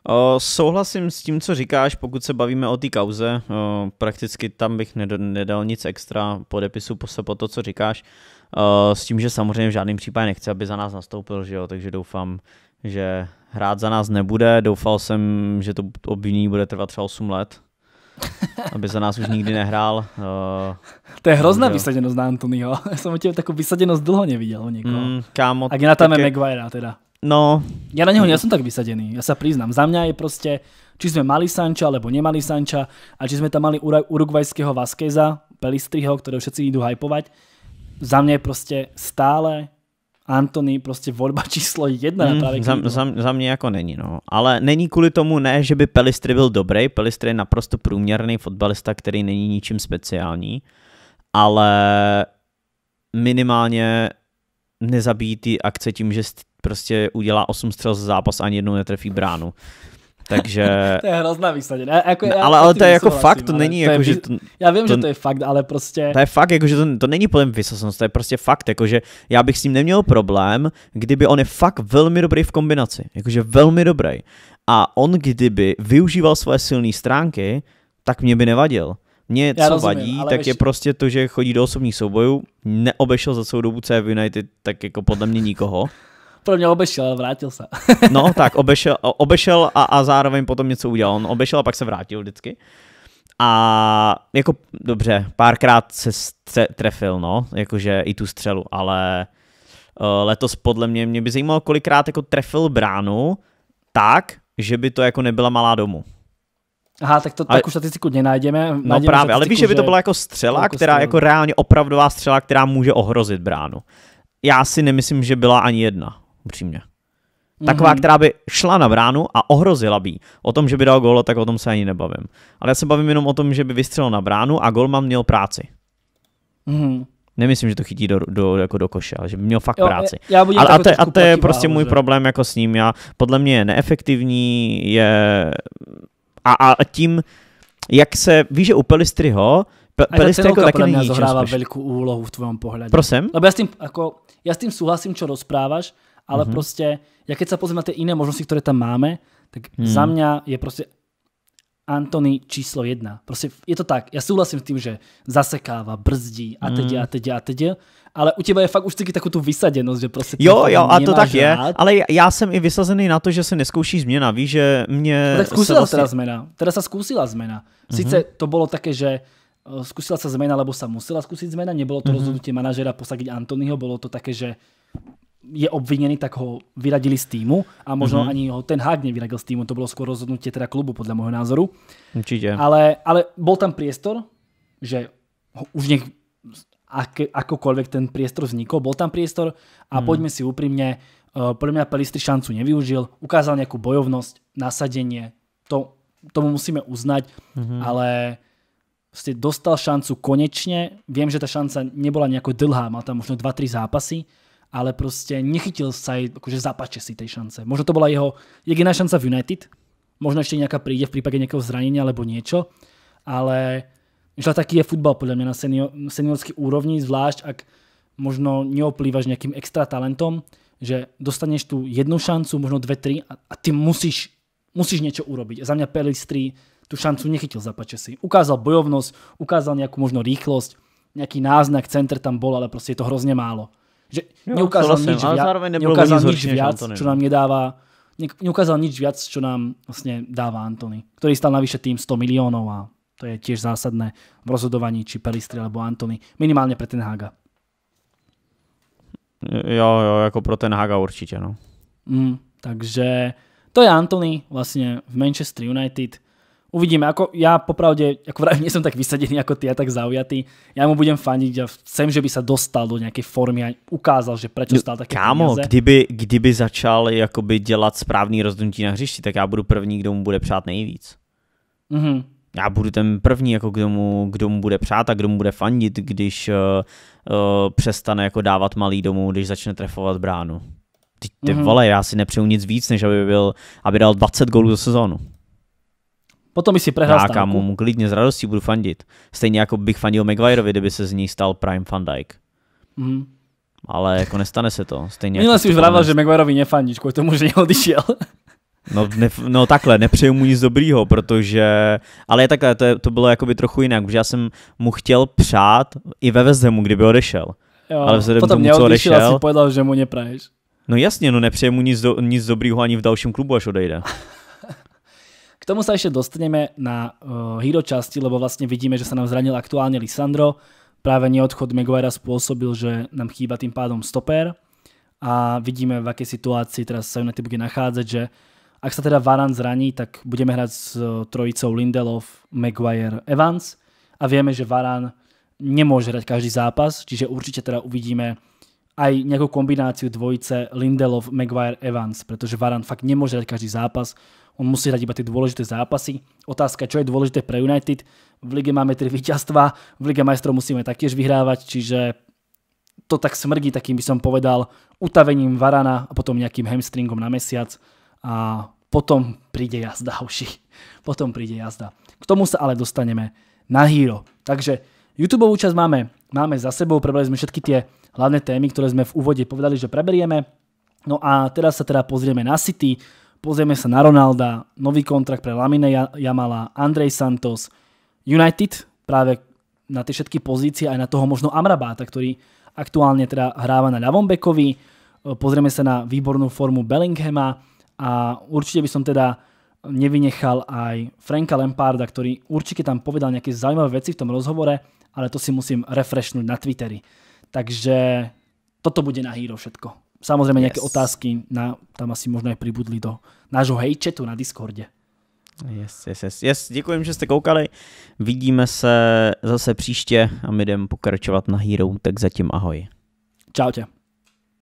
Uh, souhlasím s tím, co říkáš, pokud se bavíme o té kauze. prakticky tam bych nedal, nic extra, podepisu po se po to, co říkáš. s tím, že samozřejmě v žádném případě nechci, aby za nás nastoupil, že jo? takže doufám, že hrát za nás nebude. Doufal jsem, že to obvinění bude trvat třeba 8 let, aby za nás už nikdy nehrál. Uh, to je hrozná že... vysaděnost na Antonyho. Já jsem od tebe takovou vysaděnost dlouho neviděl u někoho. Mm, kámo, A na tam je Maguire teda. No. Ja na neho nie som tak vysadený, ja sa priznám. Za mňa je proste, či sme mali Sanča, alebo nemali Sanča, a či sme tam mali urugvajského Vaskeza, Pelistriho, ktorého všetci idú hypovať, za mňa je proste stále Antony prostě volba číslo jedna hmm, na mm, právě za, za, za mě jako není, no. Ale není kvůli tomu ne, že by Pelistry byl dobrý, Pelistry je naprosto průměrný fotbalista, který není ničím speciální, ale minimálně nezabíjí ty akce tím, že prostě udělá 8 střel za zápas ani jednou netrefí bránu. Takže... to je hrozná výsledek. Jako- ne, jako, já ale, ale jako to je jako fakt, to není to jako, je, že... To, já vím, to, že to je fakt, ale prostě... To je fakt, jako, že to, to není podle vysocenost, to je prostě fakt, jako, že já bych s ním neměl problém, kdyby on je fakt velmi dobrý v kombinaci. Jakože velmi dobrý. A on kdyby využíval svoje silné stránky, tak mě by nevadil. Mně co rozumím, vadí, tak je prostě to, že chodí do osobních soubojů, neobešel za celou dobu, co je v United, tak jako podle mě nikoho. Pro mě obešel, ale vrátil se. no, tak obešel, obešel a, a zároveň potom něco udělal. On obešel a pak se vrátil vždycky. A jako dobře, párkrát se stře- trefil, no, jakože i tu střelu, ale uh, letos podle mě, mě by zajímalo, kolikrát jako trefil bránu tak, že by to jako nebyla malá domu. Aha, tak to ale, tak už statistiku nenajdeme. No právě, ale víš, že by to byla jako střela, která jako reálně opravdová střela, která může ohrozit bránu. Já si nemyslím, že byla ani jedna upřímně. Taková, mm-hmm. která by šla na bránu a ohrozila by O tom, že by dal gólo, tak o tom se ani nebavím. Ale já se bavím jenom o tom, že by vystřelil na bránu a gól mám měl práci. Mm-hmm. Nemyslím, že to chytí do, do, jako do koše, ale že by měl fakt jo, práci. Já, já ale, a, te, a to je prostě můj problém jako s ním. Já, podle mě je neefektivní, je... A, a tím, jak se, víš, že u Pelistryho, Pe- Pelistry jako taky není zohrává velkou úlohu v tvém pohledu. Prosím? Lebo já s tím, jako, já s tím souhlasím, co rozpráváš, ale mm-hmm. prostě, ja keď sa pozriem na tie iné možnosti, ktoré tam máme, tak mm. za mňa hmm. je prostě Antony číslo jedna. Prostě je to tak. Já souhlasím s tím, že zasekává, brzdí a teď hmm. a teď a teď, ale u tebe je fakt už taky takovou tu vysaděnost, že prostě Jo, jo, a to tak rád. je, ale já jsem i vysazený na to, že se neskouší změna, víš, že mě... No, tak zkusila se vlastně... teda změna, teda se zkusila změna. Sice mm-hmm. to bylo také, že eh, zkusila se změna, lebo se musela zkusit změna, nebylo to mm-hmm. rozhodnutí manažera posadit Antonyho, bylo to také, že je obviněný, tak ho vyradili z týmu a možno mm-hmm. ani ho ten Hák nevyradil z týmu, to bylo skoro rozhodnutí teda klubu podle mého názoru. Určite. Ale, ale byl tam priestor, že ho, už nech ak, akokoľvek ten priestor vznikl. Byl tam priestor a mm. poďme si upřímně, uh, eh, podľa mňa Pelistri šancu nevyužil, ukázal nějakou bojovnost, nasadenie, to, tomu musíme uznat, mm-hmm. ale ste prostě dostal šancu konečně. Vím, že ta šance nebyla nejako dlhá, mal tam možno 2-3 zápasy, ale prostě nechytil sa jej, akože zapače si tej šance. Možno to bola jeho jediná šanca v United, možno ešte nejaká príde v prípade nejakého zranenia alebo niečo, ale že taký je futbal podľa mňa na senior, úrovni, zvlášť ak možno neoplývaš nejakým extra talentom, že dostaneš tu jednu šancu, možno dve, tri a, a ty musíš, musíš niečo urobiť. za mňa Pelistri tu šancu nechytil za si. Ukázal bojovnosť, ukázal nejakú možno rýchlosť, nejaký náznak, center tam bol, ale proste je to hrozne málo že jo, neukázal souhlasím, nič, via- zároveň neukázal nic, nic viac, čo nám nedáva neukázal nič viac, čo nám vlastne dáva Antony, ktorý stal navyše tým 100 miliónov a to je tiež zásadné v rozhodovaní, či Pelistri alebo Antony, minimálne pre ten Haga. Jo, jo, jako pro ten Haga určitě, no. Mm, takže to je Antony vlastně v Manchester United uvidíme. Ako ja popravde, ako vravím, nie som tak vysadený ako ty a tak zaujatý. Ja mu budem faniť a chcem, že by sa dostal do nejakej formy a ukázal, že prečo stál také Kámo, peníze. kdyby, kdyby začal jakoby dělat správný rozhodnutí na hřišti, tak já budu první, kdo mu bude přát nejvíc. Mm-hmm. Já budu ten první, jako kdo mu, kdo mu bude přát a kdo mu bude fandit, když uh, uh, přestane jako dávat malý domů, když začne trefovat bránu. Ty, ty mm-hmm. vole, já si nepřeju nic víc, než aby, byl, aby dal 20 gólů za sezónu. Potom by si prehrál Já kámu mu klidně z radosti budu fandit. Stejně jako bych fandil Maguireovi, kdyby se z ní stal Prime Van Dijk. Mm. Ale jako nestane se to. Stejně Minule jako si už vravel, že Maguireovi nefandíš, kvůli tomu, že neodišel. No, ne, no takhle, nepřeju mu nic dobrýho, protože, ale je takhle, to, je, to bylo jakoby trochu jinak, protože já jsem mu chtěl přát i ve West kdyby odešel. Jo, ale vzhledem k tomu, co odešel. Potom povedal, že mu nepraješ. No jasně, no nepřeje mu nic, do, nic dobrýho ani v dalším klubu, až odejde. K tomu sa ešte dostaneme na uh, hero časti, lebo vlastne vidíme, že sa nám zranil aktuálne Lisandro. Práve neodchod Maguire spôsobil, že nám chýba tým pádom stoper a vidíme, v akej situácii teraz sa United bude nachádzať, že ak sa teda Varan zraní, tak budeme hrať s eh, trojicou Lindelov, Maguire, Evans a vieme, že Varan nemôže hrať každý zápas, čiže určite teda uvidíme aj nejakú kombináciu dvojice Lindelov, Maguire, Evans, pretože Varan fakt nemôže dať každý zápas, on musí hrať iba tie dôležité zápasy. Otázka, čo je dôležité pre United? V lige máme tri víťazstva, v lige majstrov musíme taktiež vyhrávať, čiže to tak smrdí takým by som povedal utavením Varana a potom nejakým hamstringom na mesiac a potom príde jazda, hoši. Potom príde jazda. K tomu sa ale dostaneme na Hero. Takže YouTube časť máme, máme za sebou, prebrali sme všetky tie hlavné témy, ktoré sme v úvode povedali, že preberieme. No a teraz sa teda pozrieme na City, pozrieme sa na Ronalda, nový kontrakt pre Lamine Jamala, Andrej Santos, United práve na tie všetky pozície, aj na toho možno Amrabáta, ktorý aktuálne teda hráva na ľavom bekovi. E, pozrieme sa na výbornú formu Bellinghama a určite by som teda nevynechal aj Franka Lamparda, ktorý určite tam povedal nejaké zaujímavé veci v tom rozhovore, ale to si musím refreshnúť na Twitteri. Takže toto bude na Hero všetko. Samozrejme nejaké otázky, na, tam asi možno aj pribudli do nášho hejčetu na Discorde. Yes, yes, yes, yes. Děkujem, že jste koukali. Vidíme se zase příště a my jdeme pokračovat na Hero, tak zatím ahoj. Čau tě.